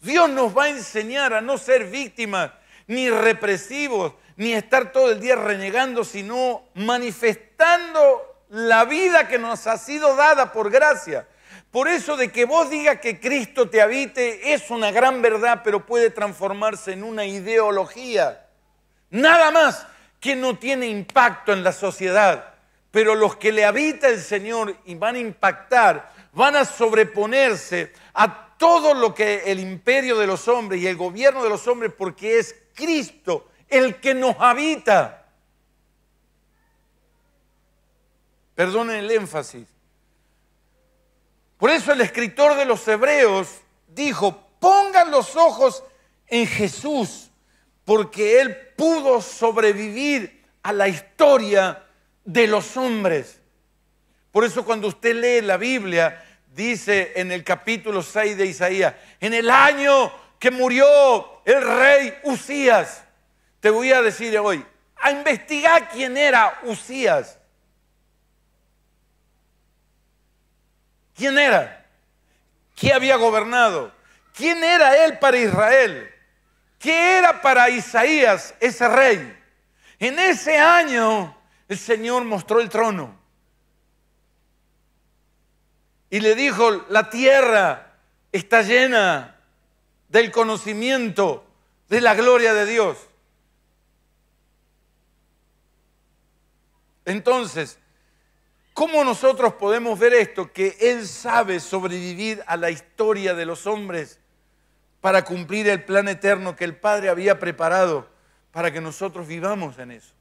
Dios nos va a enseñar a no ser víctimas, ni represivos, ni estar todo el día renegando, sino manifestando la vida que nos ha sido dada por gracia. Por eso de que vos digas que Cristo te habite es una gran verdad, pero puede transformarse en una ideología. Nada más que no tiene impacto en la sociedad, pero los que le habita el Señor y van a impactar, van a sobreponerse a todo lo que el imperio de los hombres y el gobierno de los hombres, porque es Cristo el que nos habita. Perdonen el énfasis, por eso el escritor de los Hebreos dijo, pongan los ojos en Jesús, porque Él pudo sobrevivir a la historia de los hombres. Por eso cuando usted lee la Biblia, dice en el capítulo 6 de Isaías, en el año que murió el rey Usías, te voy a decir hoy, a investigar quién era Usías. ¿Quién era? ¿Qué había gobernado? ¿Quién era él para Israel? ¿Qué era para Isaías ese rey? En ese año el Señor mostró el trono y le dijo, la tierra está llena del conocimiento de la gloria de Dios. Entonces, ¿Cómo nosotros podemos ver esto? Que Él sabe sobrevivir a la historia de los hombres para cumplir el plan eterno que el Padre había preparado para que nosotros vivamos en eso.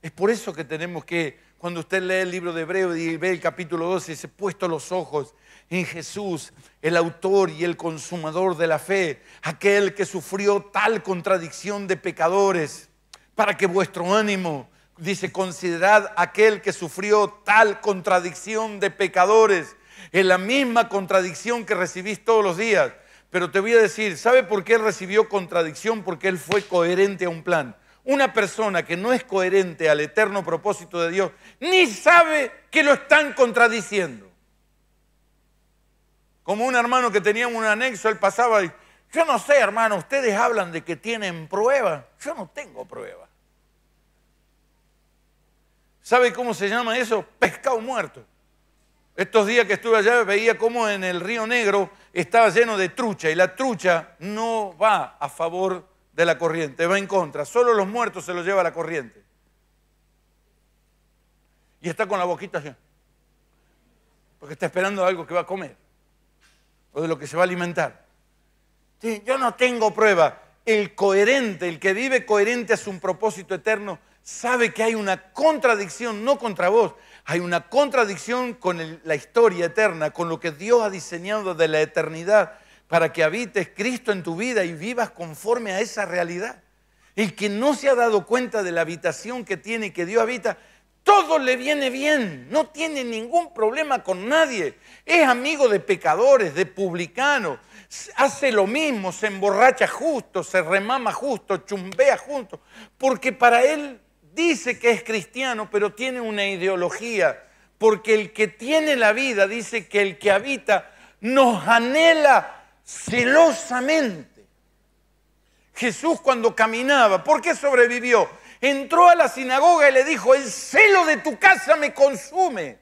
Es por eso que tenemos que, cuando usted lee el libro de Hebreo y ve el capítulo 12, se puesto los ojos en Jesús, el autor y el consumador de la fe, aquel que sufrió tal contradicción de pecadores, para que vuestro ánimo Dice, considerad aquel que sufrió tal contradicción de pecadores, en la misma contradicción que recibís todos los días. Pero te voy a decir, ¿sabe por qué él recibió contradicción? Porque él fue coherente a un plan. Una persona que no es coherente al eterno propósito de Dios, ni sabe que lo están contradiciendo. Como un hermano que tenía un anexo, él pasaba y, yo no sé, hermano, ustedes hablan de que tienen pruebas. Yo no tengo pruebas. ¿Sabe cómo se llama eso? Pescado muerto. Estos días que estuve allá veía cómo en el río Negro estaba lleno de trucha y la trucha no va a favor de la corriente, va en contra. Solo los muertos se los lleva la corriente. Y está con la boquita así, porque está esperando algo que va a comer o de lo que se va a alimentar. yo no tengo prueba. El coherente, el que vive coherente a su propósito eterno, sabe que hay una contradicción, no contra vos, hay una contradicción con la historia eterna, con lo que Dios ha diseñado de la eternidad para que habites Cristo en tu vida y vivas conforme a esa realidad. El que no se ha dado cuenta de la habitación que tiene y que Dios habita, todo le viene bien, no tiene ningún problema con nadie. Es amigo de pecadores, de publicanos, hace lo mismo, se emborracha justo, se remama justo, chumbea justo, porque para él dice que es cristiano, pero tiene una ideología, porque el que tiene la vida dice que el que habita nos anhela celosamente. Jesús cuando caminaba, ¿por qué sobrevivió? Entró a la sinagoga y le dijo, el celo de tu casa me consume.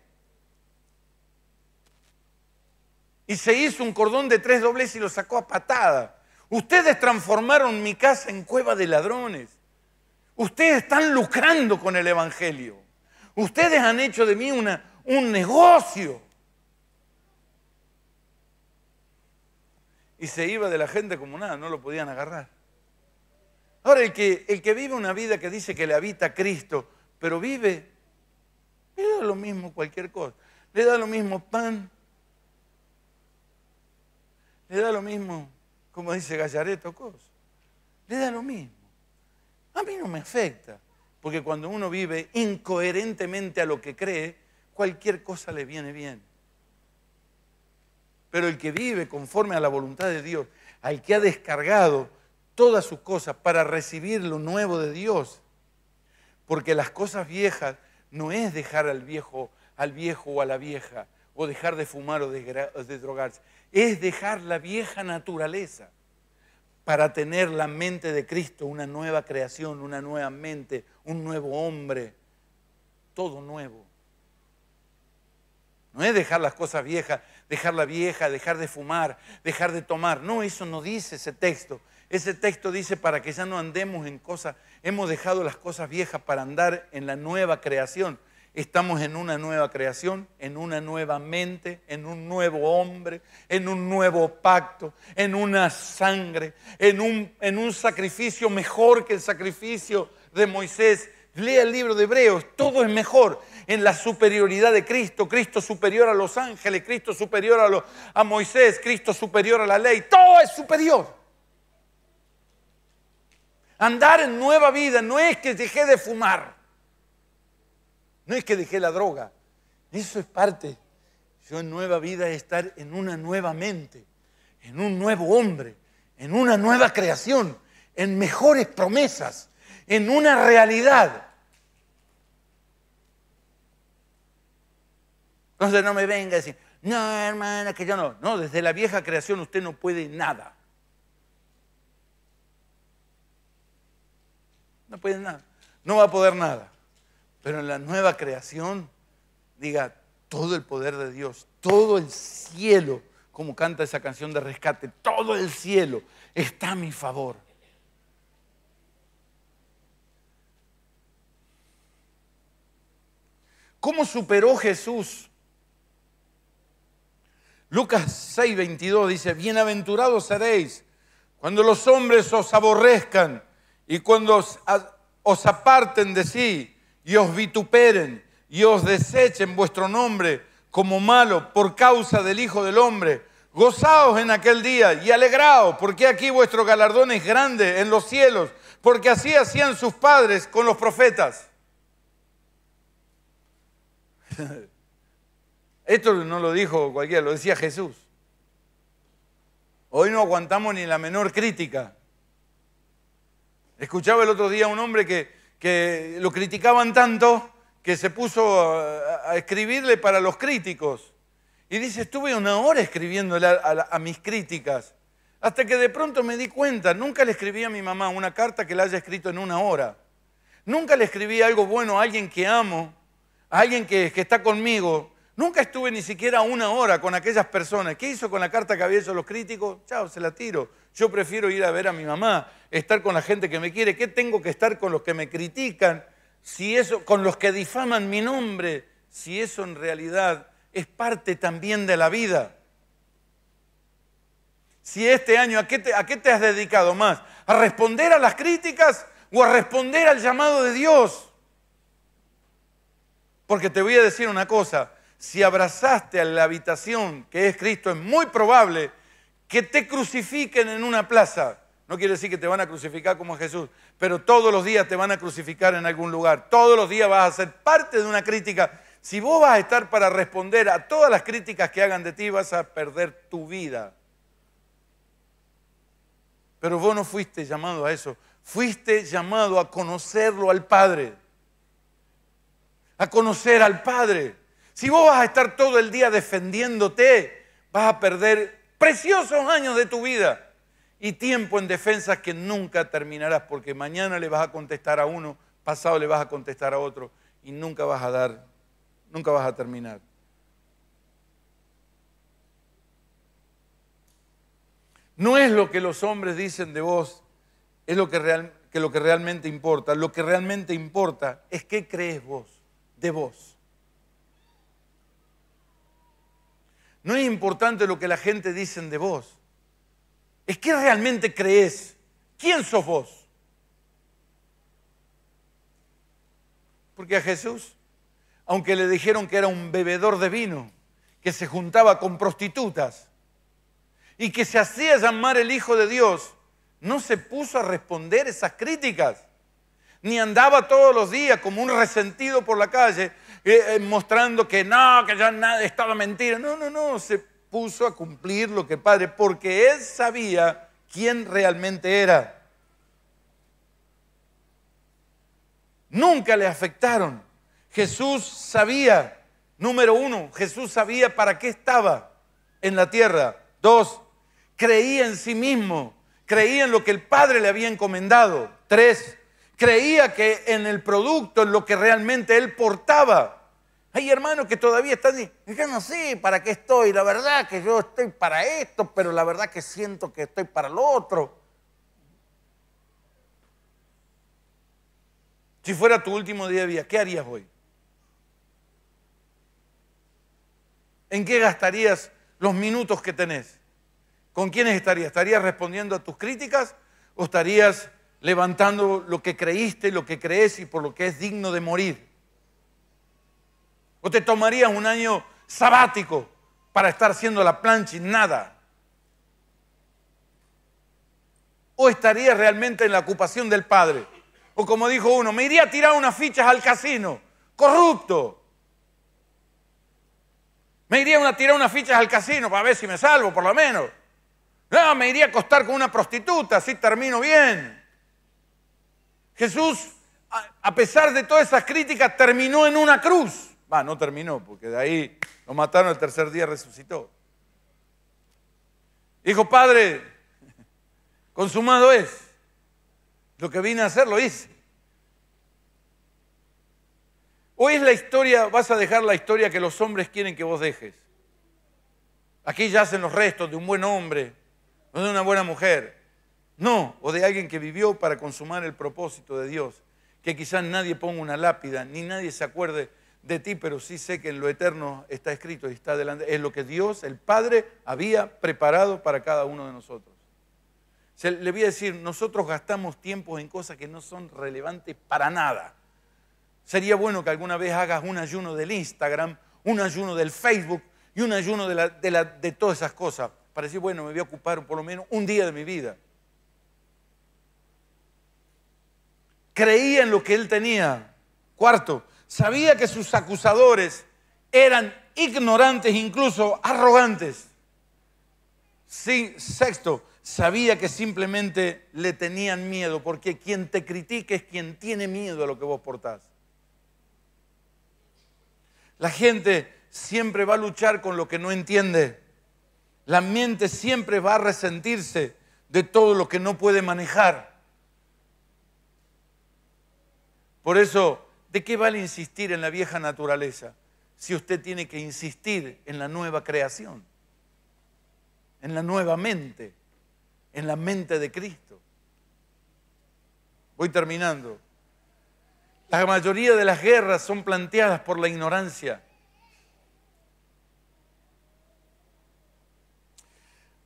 Y se hizo un cordón de tres dobles y lo sacó a patada. Ustedes transformaron mi casa en cueva de ladrones. Ustedes están lucrando con el Evangelio. Ustedes han hecho de mí una, un negocio. Y se iba de la gente como nada, no lo podían agarrar. Ahora, el que, el que vive una vida que dice que le habita Cristo, pero vive, le da lo mismo cualquier cosa. Le da lo mismo pan. Le da lo mismo, como dice Gallareto, Cos, Le da lo mismo a mí no me afecta. Porque cuando uno vive incoherentemente a lo que cree, cualquier cosa le viene bien. Pero el que vive conforme a la voluntad de Dios, al que ha descargado todas sus cosas para recibir lo nuevo de Dios, porque las cosas viejas no es dejar al viejo, al viejo o a la vieja, o dejar de fumar o de drogarse, es dejar la vieja naturaleza para tener la mente de Cristo, una nueva creación, una nueva mente, un nuevo hombre, todo nuevo. No es dejar las cosas viejas, dejar la vieja, dejar de fumar, dejar de tomar. No, eso no dice ese texto. Ese texto dice para que ya no andemos en cosas, hemos dejado las cosas viejas para andar en la nueva creación. Estamos en una nueva creación, en una nueva mente, en un nuevo hombre, en un nuevo pacto, en una sangre, en un, en un sacrificio mejor que el sacrificio de Moisés. Lea el libro de Hebreos, todo es mejor en la superioridad de Cristo, Cristo superior a los ángeles, Cristo superior a, a Moisés, Cristo superior a la ley, todo es superior. Andar en nueva vida no es que dejé de fumar. No es que dejé la droga. Eso es parte. Yo en nueva vida es estar en una nueva mente, en un nuevo hombre, en una nueva creación, en mejores promesas, en una realidad. Entonces no me venga a decir, no, hermana, que yo no. No, desde la vieja creación usted no puede nada. No puede nada. No va a poder nada. Pero en la nueva creación, diga, todo el poder de Dios, todo el cielo, como canta esa canción de rescate, todo el cielo está a mi favor. ¿Cómo superó Jesús? Lucas 6:22 dice, bienaventurados seréis cuando los hombres os aborrezcan y cuando os, os aparten de sí y os vituperen y os desechen vuestro nombre como malo por causa del Hijo del Hombre. Gozaos en aquel día y alegraos, porque aquí vuestro galardón es grande en los cielos, porque así hacían sus padres con los profetas. [LAUGHS] Esto no lo dijo cualquiera, lo decía Jesús. Hoy no aguantamos ni la menor crítica. Escuchaba el otro día a un hombre que que lo criticaban tanto que se puso a, escribirle para los críticos. Y dice, estuve una hora escribiéndole a, mis críticas, hasta que de pronto me di cuenta, nunca le escribí a mi mamá una carta que la haya escrito en una hora. Nunca le escribí algo bueno a alguien que amo, a alguien que, que está conmigo. Nunca estuve ni siquiera una hora con aquellas personas. ¿Qué hizo con la carta que había hecho los críticos? Chao, se la tiro. Yo prefiero ir a ver a mi mamá estar con la gente que me quiere? ¿Qué tengo que estar con los que me critican? Si eso, con los que difaman mi nombre, si eso en realidad es parte también de la vida. Si este año, ¿a qué te, a qué te has dedicado más? ¿A responder a las críticas o a responder al llamado de Dios? Porque te voy a decir una cosa, si abrazaste a la habitación que es Cristo, es muy probable que te crucifiquen en una plaza. No quiere decir que te van a crucificar como Jesús, pero todos los días te van a crucificar en algún lugar. Todos los días vas a ser parte de una crítica. Si vos vas a estar para responder a todas las críticas que hagan de ti, vas a perder tu vida. Pero vos no fuiste llamado a eso. Fuiste llamado a conocerlo al Padre. A conocer al Padre. Si vos vas a estar todo el día defendiéndote, vas a perder preciosos años de tu vida y tiempo en defensas que nunca terminarás, porque mañana le vas a contestar a uno, pasado le vas a contestar a otro y nunca vas a dar, nunca vas a terminar. No es lo que los hombres dicen de vos, es lo que, que lo que realmente importa. Lo que realmente importa es qué crees vos de vos. No es importante lo que la gente dice de vos es que realmente crees. ¿Quién sos vos? Porque a Jesús, aunque le dijeron que era un bebedor de vino, que se juntaba con prostitutas y que se hacía llamar el Hijo de Dios, no se puso a responder esas críticas, ni andaba todos los días como un resentido por la calle eh, eh, mostrando que no, que ya nada, estaba mentira. No, no, no, se puso a cumplir lo que Padre, porque él sabía quién realmente era. Nunca le afectaron. Jesús sabía, número uno, Jesús sabía para qué estaba en la tierra. Dos, creía en sí mismo, creía en lo que el Padre le había encomendado. Tres, creía que en el producto, en lo que realmente él portaba, hay hermanos que todavía están diciendo, sé ¿para qué estoy? La verdad que yo estoy para esto, pero la verdad que siento que estoy para lo otro. Si fuera tu último día de vida, ¿qué harías hoy? ¿En qué gastarías los minutos que tenés? ¿Con quiénes estarías? ¿Estarías respondiendo a tus críticas o estarías levantando lo que creíste, lo que crees y por lo que es digno de morir? O te tomarías un año sabático para estar haciendo la plancha y nada. O estarías realmente en la ocupación del Padre. O como dijo uno, me iría a tirar unas fichas al casino, corrupto. Me iría a tirar unas fichas al casino para ver si me salvo, por lo menos. No, me iría a acostar con una prostituta, si termino bien. Jesús, a pesar de todas esas críticas, terminó en una cruz. Va, no terminó, porque de ahí lo mataron, el tercer día resucitó. Dijo, Padre, consumado es. Lo que vine a hacer lo hice. Hoy es la historia, vas a dejar la historia que los hombres quieren que vos dejes. Aquí yacen los restos de un buen hombre, o de una buena mujer, no, o de alguien que vivió para consumar el propósito de Dios, que quizás nadie ponga una lápida, ni nadie se acuerde de ti, pero sí sé que en lo eterno está escrito y está delante. Es lo que Dios, el Padre, había preparado para cada uno de nosotros. le voy a decir, nosotros gastamos tiempo en cosas que no son relevantes para nada. Sería bueno que alguna vez hagas un ayuno del Instagram, un ayuno del Facebook y un ayuno de todas esas cosas para decir, bueno, me voy a ocupar por lo menos un día de mi vida. Creía en lo que él tenía. Cuarto, sabía que sus acusadores eran ignorantes, incluso arrogantes. Sí, sexto, sabía que simplemente le tenían miedo, porque quien te critique es quien tiene miedo a lo que vos portás. La gente siempre va a luchar con lo que no entiende. La mente siempre va a resentirse de todo lo que no puede manejar. Por eso ¿De qué vale insistir en la vieja naturaleza si usted tiene que insistir en la nueva creación? En la nueva mente, en la mente de Cristo. Voy terminando. La mayoría de las guerras son planteadas por la ignorancia.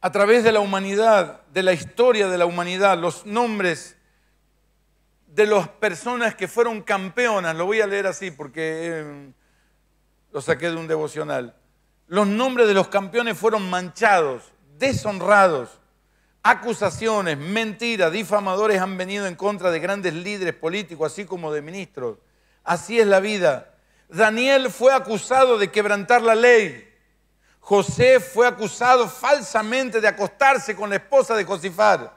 A través de la humanidad, de la historia de la humanidad, los nombres de las personas que fueron campeonas, lo voy a leer así porque eh, lo saqué de un devocional, los nombres de los campeones fueron manchados, deshonrados, acusaciones, mentiras, difamadores han venido en contra de grandes líderes políticos, así como de ministros. Así es la vida. Daniel fue acusado de quebrantar la ley. José fue acusado falsamente de acostarse con la esposa de Josifar.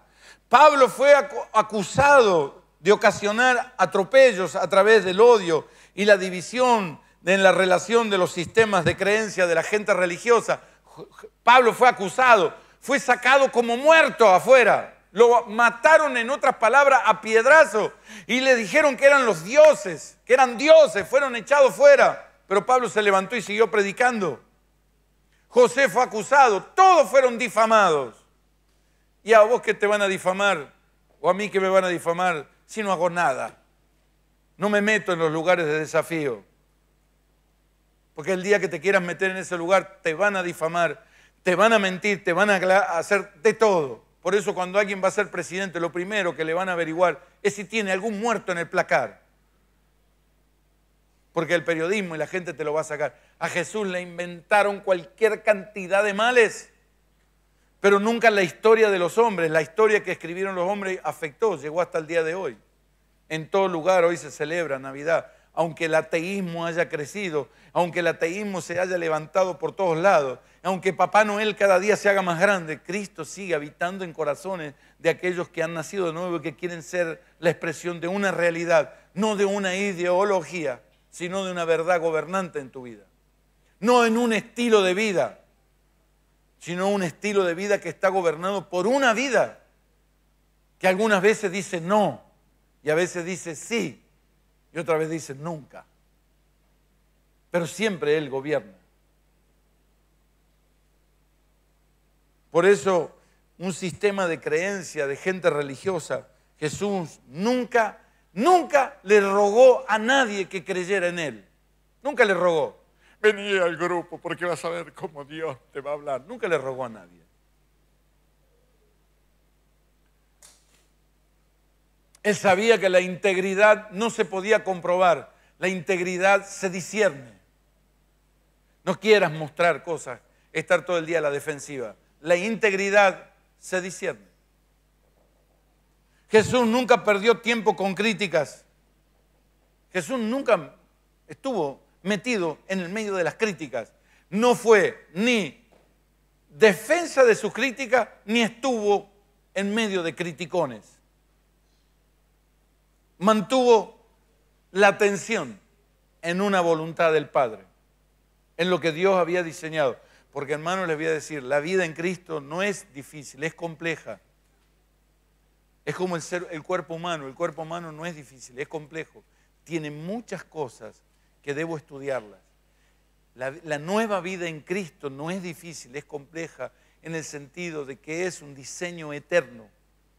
Pablo fue acusado de ocasionar atropellos a través del odio y la división en la relación de los sistemas de creencia de la gente religiosa. Pablo fue acusado, fue sacado como muerto afuera. Lo mataron, en otras palabras, a piedrazo y le dijeron que eran los dioses, que eran dioses, fueron echados fuera. Pero Pablo se levantó y siguió predicando. José fue acusado, todos fueron difamados. Y a vos que te van a difamar, o a mí que me van a difamar, si no hago nada? No me meto en los lugares de desafío. Porque el día que te quieras meter en ese lugar te van a difamar, te van a mentir, te van a hacer de todo. Por eso cuando alguien va a ser presidente, lo primero que le van a averiguar es si tiene algún muerto en el placar. Porque el periodismo y la gente te lo va a sacar. A Jesús le inventaron cualquier cantidad de males pero nunca la historia de los hombres, la historia que escribieron los hombres afectó, llegó hasta el día de hoy. En todo lugar hoy se celebra Navidad, aunque el ateísmo haya crecido, aunque el ateísmo se haya levantado por todos lados, aunque Papá Noel cada día se haga más grande, Cristo sigue habitando en corazones de aquellos que han nacido de nuevo y que quieren ser la expresión de una realidad, no de una ideología, sino de una verdad gobernante en tu vida, no en un estilo de vida sino un estilo de vida que está gobernado por una vida que algunas veces dice no y a veces dice sí y otra vez dice nunca. Pero siempre Él gobierna. Por eso un sistema de creencia de gente religiosa, Jesús nunca, nunca le rogó a nadie que creyera en Él. Nunca le rogó. Vení al grupo porque vas a ver cómo Dios te va a hablar. Nunca le rogó a nadie. Él sabía que la integridad no se podía comprobar, la integridad se discierne. No quieras mostrar cosas, estar todo el día a la defensiva. La integridad se discierne. Jesús nunca perdió tiempo con críticas. Jesús nunca estuvo metido en el medio de las críticas. No fue ni defensa de sus críticas, ni estuvo en medio de criticones. Mantuvo la atención en una voluntad del Padre, en lo que Dios había diseñado. Porque hermano, les voy a decir, la vida en Cristo no es difícil, es compleja. Es como el, ser, el cuerpo humano, el cuerpo humano no es difícil, es complejo. Tiene muchas cosas que debo estudiarlas. La, nueva vida en Cristo no es difícil, es compleja en el sentido de que es un diseño eterno.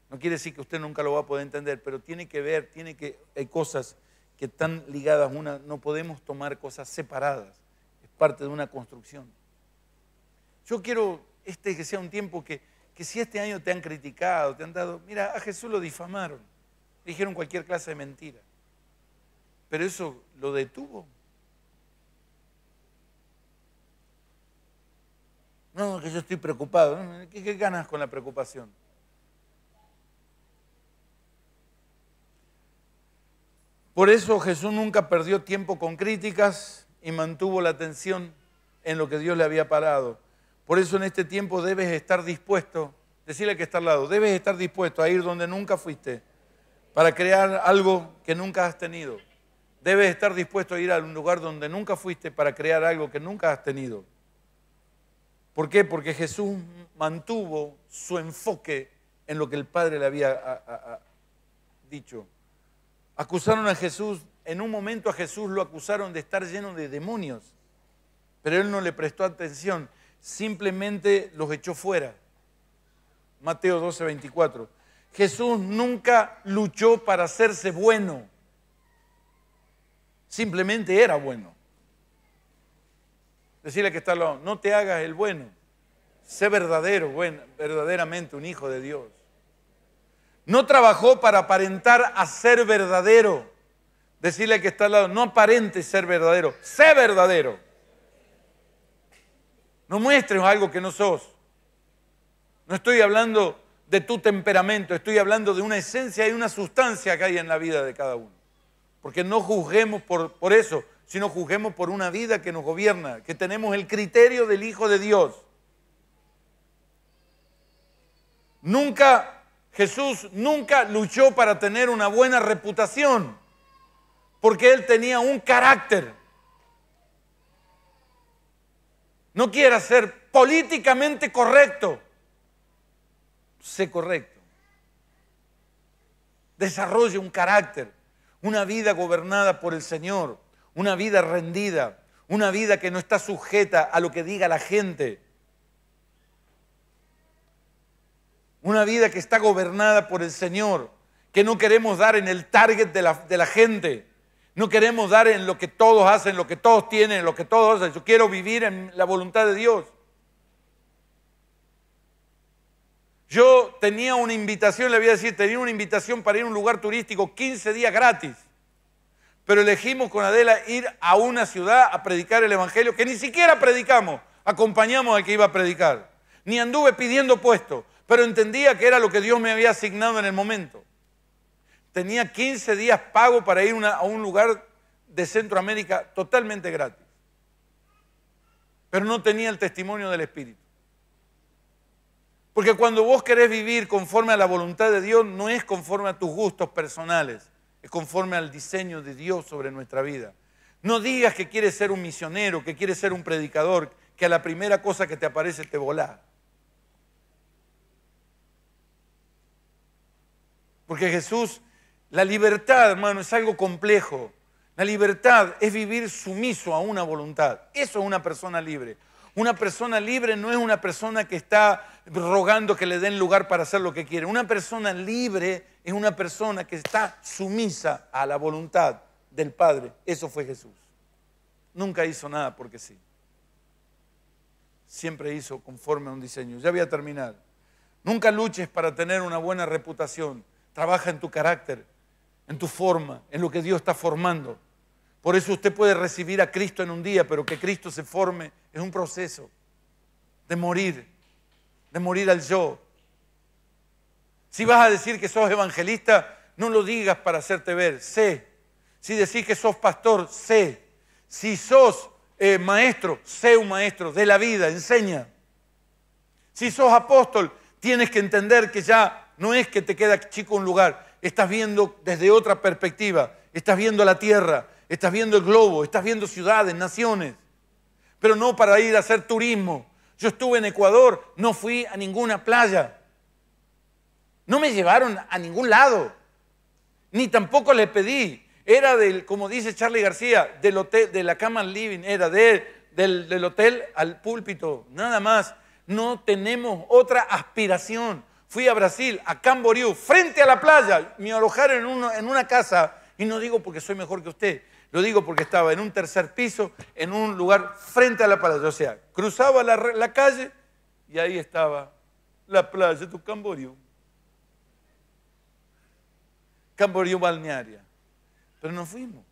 No quiere decir que usted nunca lo va a poder entender, pero tiene que ver, tiene que, hay cosas que están ligadas una, no podemos tomar cosas separadas, es parte de una construcción. Yo quiero este que sea un tiempo que, que si este año te han criticado, te han dado, mira, a Jesús lo difamaron, dijeron cualquier clase de mentira, pero eso lo detuvo, No, que yo estoy preocupado. ¿Qué, ganas con la preocupación? Por eso Jesús nunca perdió tiempo con críticas y mantuvo la atención en lo que Dios le había parado. Por eso en este tiempo debes estar dispuesto, decirle que está al lado, debes estar dispuesto a ir donde nunca fuiste para crear algo que nunca has tenido. Debes estar dispuesto a ir a un lugar donde nunca fuiste para crear algo que nunca has tenido. ¿Por qué? Porque Jesús mantuvo su enfoque en lo que el Padre le había dicho. Acusaron a Jesús, en un momento a Jesús lo acusaron de estar lleno de demonios, pero él no le prestó atención, simplemente los echó fuera. Mateo 12, 24. Jesús nunca luchó para hacerse bueno, simplemente era bueno. Decirle que está al lado, no te hagas el bueno. Sé verdadero, bueno, verdaderamente un hijo de Dios. No trabajó para aparentar a ser verdadero. Decirle que está al lado, no aparentes ser verdadero, sé verdadero. No muestres algo que no sos. No estoy hablando de tu temperamento, estoy hablando de una esencia y una sustancia que hay en la vida de cada uno. Porque no juzguemos por, por eso, sino juzguemos por una vida que nos gobierna, que tenemos el criterio del Hijo de Dios. Nunca, Jesús nunca luchó para tener una buena reputación, porque él tenía un carácter. No quiera ser políticamente correcto, sé correcto. Desarrolle un carácter, una vida gobernada por el Señor una vida rendida, una vida que no está sujeta a lo que diga la gente, una vida que está gobernada por el Señor, que no queremos dar en el target de la, gente, no queremos dar en lo que todos hacen, lo que todos tienen, lo que todos hacen, yo quiero vivir en la voluntad de Dios. Yo tenía una invitación, le voy a decir, tenía una invitación para ir a un lugar turístico 15 días gratis pero elegimos con Adela ir a una ciudad a predicar el Evangelio que ni siquiera predicamos, acompañamos al que iba a predicar. Ni anduve pidiendo puesto, pero entendía que era lo que Dios me había asignado en el momento. Tenía 15 días pago para ir a un lugar de Centroamérica totalmente gratis, pero no tenía el testimonio del Espíritu. Porque cuando vos querés vivir conforme a la voluntad de Dios, no es conforme a tus gustos personales es conforme al diseño de Dios sobre nuestra vida. No digas que quieres ser un misionero, que quieres ser un predicador, que a la primera cosa que te aparece te volá. Porque Jesús, la libertad, hermano, es algo complejo. La libertad es vivir sumiso a una voluntad. Eso es una persona libre. Una persona libre no es una persona que está rogando que le den lugar para hacer lo que quiere. Una persona libre es una persona que está sumisa a la voluntad del Padre. Eso fue Jesús. Nunca hizo nada porque sí. Siempre hizo conforme a un diseño. Ya voy a terminar. Nunca luches para tener una buena reputación. Trabaja en tu carácter, en tu forma, en lo que Dios está formando. Por eso usted puede recibir a Cristo en un día, pero que Cristo se forme es un proceso de morir, de morir al yo. Si vas a decir que sos evangelista, no lo digas para hacerte ver, sé. Si decís que sos pastor, sé. Si sos eh, maestro, sé un maestro de la vida, enseña. Si sos apóstol, tienes que entender que ya no es que te queda chico un lugar, estás viendo desde otra perspectiva, estás viendo la tierra, estás viendo el globo, estás viendo ciudades, naciones, pero no para ir a hacer turismo. Yo estuve en Ecuador, no fui a ninguna playa. No me llevaron a ningún lado, ni tampoco le pedí. Era del, como dice Charlie García, del hotel, de la cama al living, era del, hotel al púlpito, nada más. No tenemos otra aspiración. Fui a Brasil, a Camboriú, frente a la playa, me alojaron en, en una casa y no digo porque soy mejor que usted, lo digo porque estaba en un tercer piso, en un lugar frente a la playa. O sea, cruzaba la, calle y ahí estaba la playa de Camboriú. Camboriú balnearia. Pero no fuimos,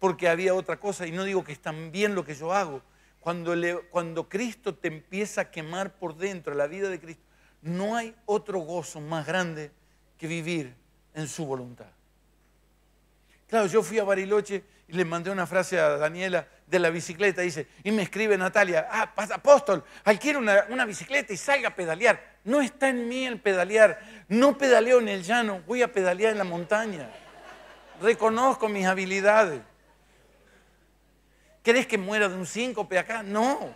porque había otra cosa. Y no digo que es tan bien lo que yo hago. cuando Cristo te empieza a quemar por dentro, la vida de Cristo, no hay otro gozo más grande que vivir en su voluntad. Claro, yo fui a Bariloche y le mandé una frase a Daniela de la bicicleta, dice, y me escribe Natalia, ah, apóstol, adquiere una, bicicleta y salga a pedalear. No está en mí el pedalear, no pedaleo en el llano, voy a pedalear en la montaña. Reconozco mis habilidades. ¿Crees que muera de un síncope acá? No.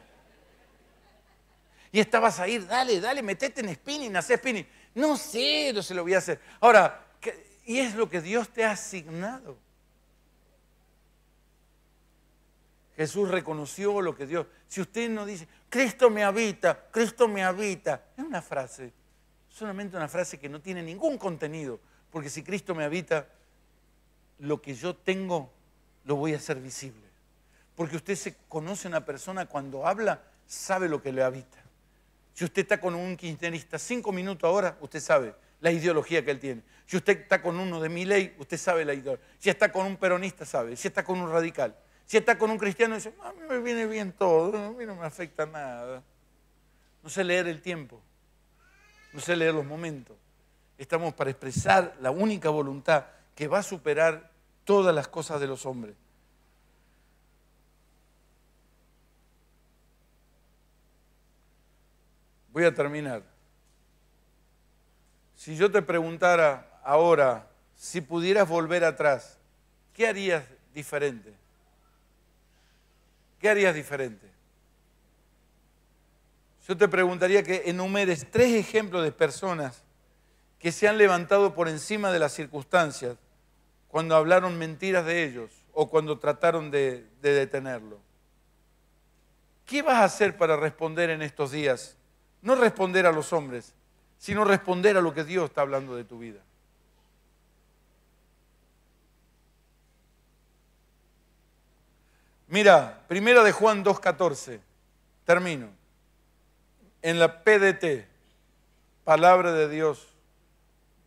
Y estabas ahí, dale, dale, metete en spinning, haz spinning. No sé, no se lo voy a hacer. Ahora, y es lo que Dios te ha asignado. Jesús reconoció lo que Dios. Si usted no dice, Cristo me habita, Cristo me habita, es una frase, solamente una frase que no tiene ningún contenido, porque si Cristo me habita, lo que yo tengo lo voy a hacer visible. Porque usted se conoce a una persona cuando habla, sabe lo que le habita. Si usted está con un quinterista cinco minutos ahora, usted sabe la ideología que él tiene. Si usted está con uno de mi ley, usted sabe la ideología. Si está con un peronista, sabe. Si está con un radical. Si está con un cristiano, dice, a mí me viene bien todo, a mí no me afecta nada. No sé leer el tiempo, no sé leer los momentos. Estamos para expresar la única voluntad que va a superar todas las cosas de los hombres. Voy a terminar. Si yo te preguntara ahora si pudieras volver atrás, ¿qué harías diferente? ¿Qué harías diferente? Yo te preguntaría que enumeres tres ejemplos de personas que se han levantado por encima de las circunstancias cuando hablaron mentiras de ellos o cuando trataron de, de detenerlo. ¿Qué vas a hacer para responder en estos días? No responder a los hombres, sino responder a lo que Dios está hablando de tu vida. Mira, primera de Juan 2.14, termino. En la PDT, palabra de Dios.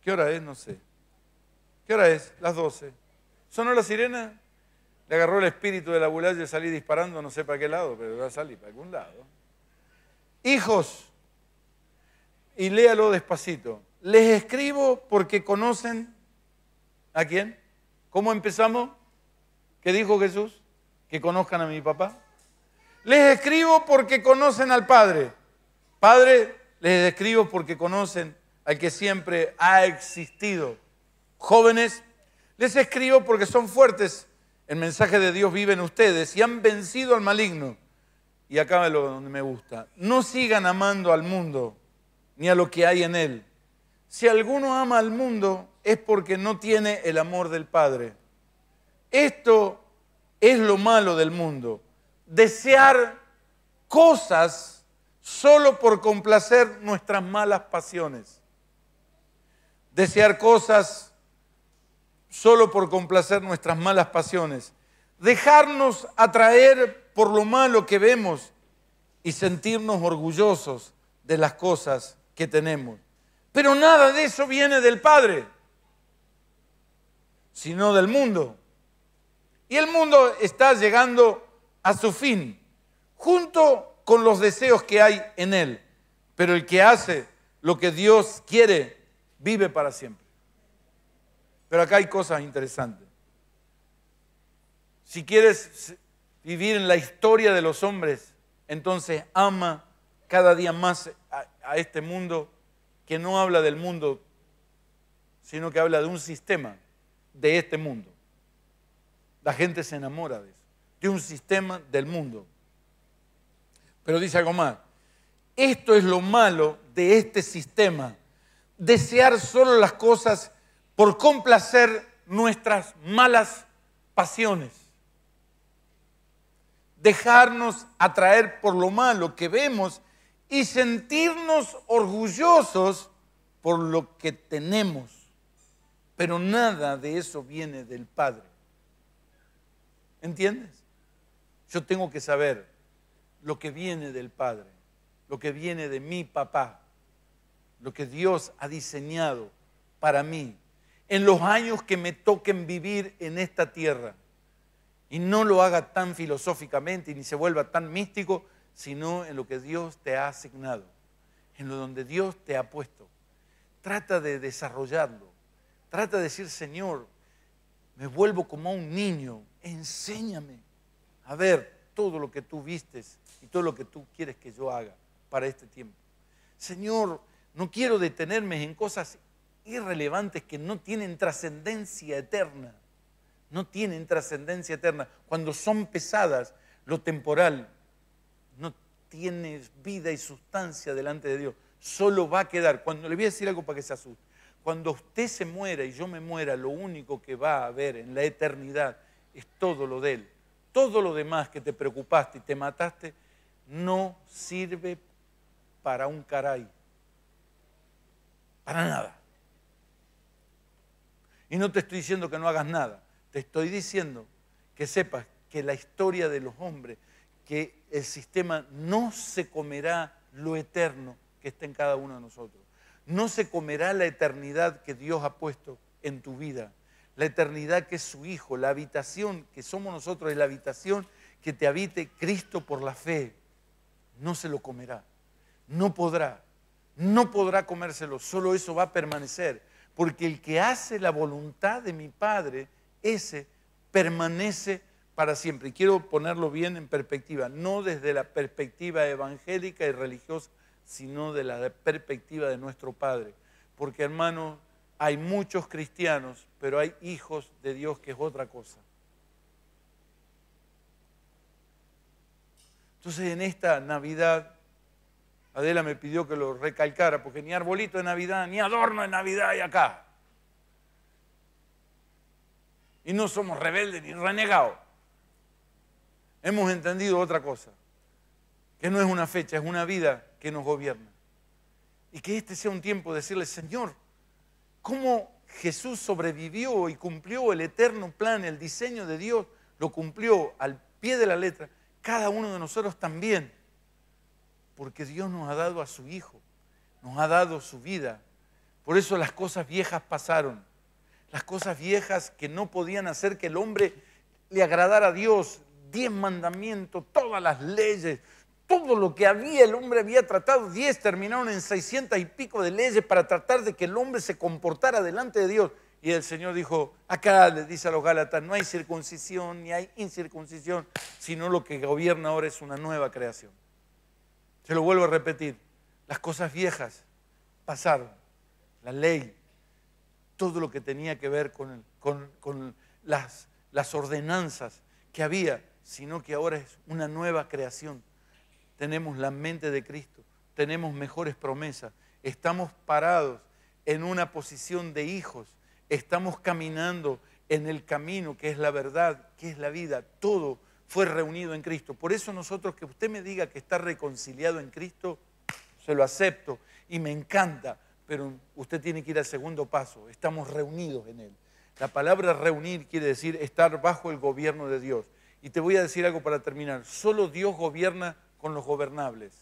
¿Qué hora es? No sé. ¿Qué hora es? Las 12. ¿Sonó la sirena? Le agarró el espíritu de la bulaya y salí disparando, no sé para qué lado, pero va salí para algún lado. Hijos, y léalo despacito. Les escribo porque conocen a quién. ¿Cómo empezamos? ¿Qué dijo Jesús? que conozcan a mi papá. Les escribo porque conocen al Padre. Padre, les escribo porque conocen al que siempre ha existido. Jóvenes, les escribo porque son fuertes. El mensaje de Dios vive en ustedes y han vencido al maligno. Y acá es donde me gusta. No sigan amando al mundo ni a lo que hay en él. Si alguno ama al mundo es porque no tiene el amor del Padre. Esto es lo malo del mundo. Desear cosas solo por complacer nuestras malas pasiones. Desear cosas solo por complacer nuestras malas pasiones. Dejarnos atraer por lo malo que vemos y sentirnos orgullosos de las cosas que tenemos. Pero nada de eso viene del Padre, sino del mundo. Y el mundo está llegando a su fin, junto con los deseos que hay en él. Pero el que hace lo que Dios quiere, vive para siempre. Pero acá hay cosas interesantes. Si quieres vivir en la historia de los hombres, entonces ama cada día más a, este mundo que no habla del mundo, sino que habla de un sistema de este mundo. La gente se enamora de eso, de un sistema del mundo. Pero dice algo Esto es lo malo de este sistema. Desear solo las cosas por complacer nuestras malas pasiones. Dejarnos atraer por lo malo que vemos y sentirnos orgullosos por lo que tenemos. Pero nada de eso viene del Padre. ¿Entiendes? Yo tengo que saber lo que viene del Padre, lo que viene de mi papá, lo que Dios ha diseñado para mí, en los años que me toquen vivir en esta tierra. Y no lo haga tan filosóficamente y ni se vuelva tan místico, sino en lo que Dios te ha asignado, en lo donde Dios te ha puesto. Trata de desarrollarlo. Trata de decir, Señor, me vuelvo como un niño enséñame a ver todo lo que tú vistes y todo lo que tú quieres que yo haga para este tiempo. Señor, no quiero detenerme en cosas irrelevantes que no tienen trascendencia eterna. No tienen trascendencia eterna. Cuando son pesadas, lo temporal no tiene vida y sustancia delante de Dios. Solo va a quedar. Cuando le voy a decir algo para que se asuste. Cuando usted se muera y yo me muera, lo único que va a haber en la eternidad es todo lo de Él. Todo lo demás que te preocupaste y te mataste no sirve para un caray. Para nada. Y no te estoy diciendo que no hagas nada. Te estoy diciendo que sepas que la historia de los hombres, que el sistema no se comerá lo eterno que está en cada uno de nosotros. No se comerá la eternidad que Dios ha puesto en tu vida la eternidad que es su Hijo, la habitación que somos nosotros, es la habitación que te habite Cristo por la fe. No se lo comerá, no podrá, no podrá comérselo, solo eso va a permanecer, porque el que hace la voluntad de mi Padre, ese permanece para siempre. Y quiero ponerlo bien en perspectiva, no desde la perspectiva evangélica y religiosa, sino de la perspectiva de nuestro Padre. Porque hermano, hay muchos cristianos, pero hay hijos de Dios que es otra cosa. Entonces en esta Navidad, Adela me pidió que lo recalcara, porque ni arbolito de Navidad, ni adorno de Navidad hay acá. Y no somos rebeldes ni renegados. Hemos entendido otra cosa, que no es una fecha, es una vida que nos gobierna. Y que este sea un tiempo de decirle, Señor, cómo Jesús sobrevivió y cumplió el eterno plan, el diseño de Dios, lo cumplió al pie de la letra, cada uno de nosotros también, porque Dios nos ha dado a su Hijo, nos ha dado su vida. Por eso las cosas viejas pasaron, las cosas viejas que no podían hacer que el hombre le agradara a Dios, diez mandamientos, todas las leyes, todo lo que había, el hombre había tratado, 10 terminaron en 600 y pico de leyes para tratar de que el hombre se comportara delante de Dios. Y el Señor dijo, acá le dice a los Gálatas, no hay circuncisión ni hay incircuncisión, sino lo que gobierna ahora es una nueva creación. Se lo vuelvo a repetir, las cosas viejas pasaron, la ley, todo lo que tenía que ver con, las ordenanzas que había, sino que ahora es una nueva creación tenemos la mente de Cristo, tenemos mejores promesas, estamos parados en una posición de hijos, estamos caminando en el camino que es la verdad, que es la vida, todo fue reunido en Cristo. Por eso nosotros que usted me diga que está reconciliado en Cristo, se lo acepto y me encanta, pero usted tiene que ir al segundo paso, estamos reunidos en Él. La palabra reunir quiere decir estar bajo el gobierno de Dios. Y te voy a decir algo para terminar, solo Dios gobierna con los gobernables.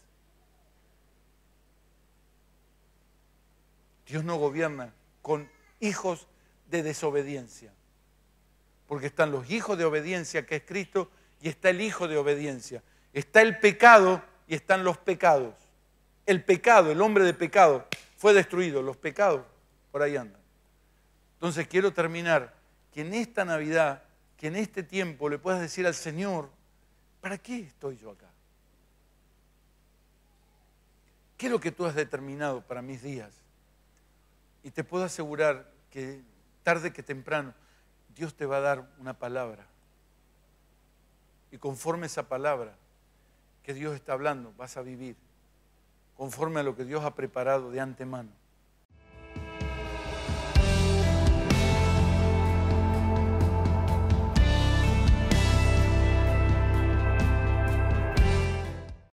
Dios no gobierna con hijos de desobediencia. Porque están los hijos de obediencia, que es Cristo, y está el hijo de obediencia. Está el pecado y están los pecados. El pecado, el hombre de pecado, fue destruido. Los pecados, por ahí andan. Entonces quiero terminar, que en esta Navidad, que en este tiempo le puedas decir al Señor, ¿para qué estoy yo acá? ¿qué es lo que tú has determinado para mis días? Y te puedo asegurar que tarde que temprano Dios te va a dar una palabra. Y conforme a esa palabra que Dios está hablando, vas a vivir. Conforme a lo que Dios ha preparado de antemano.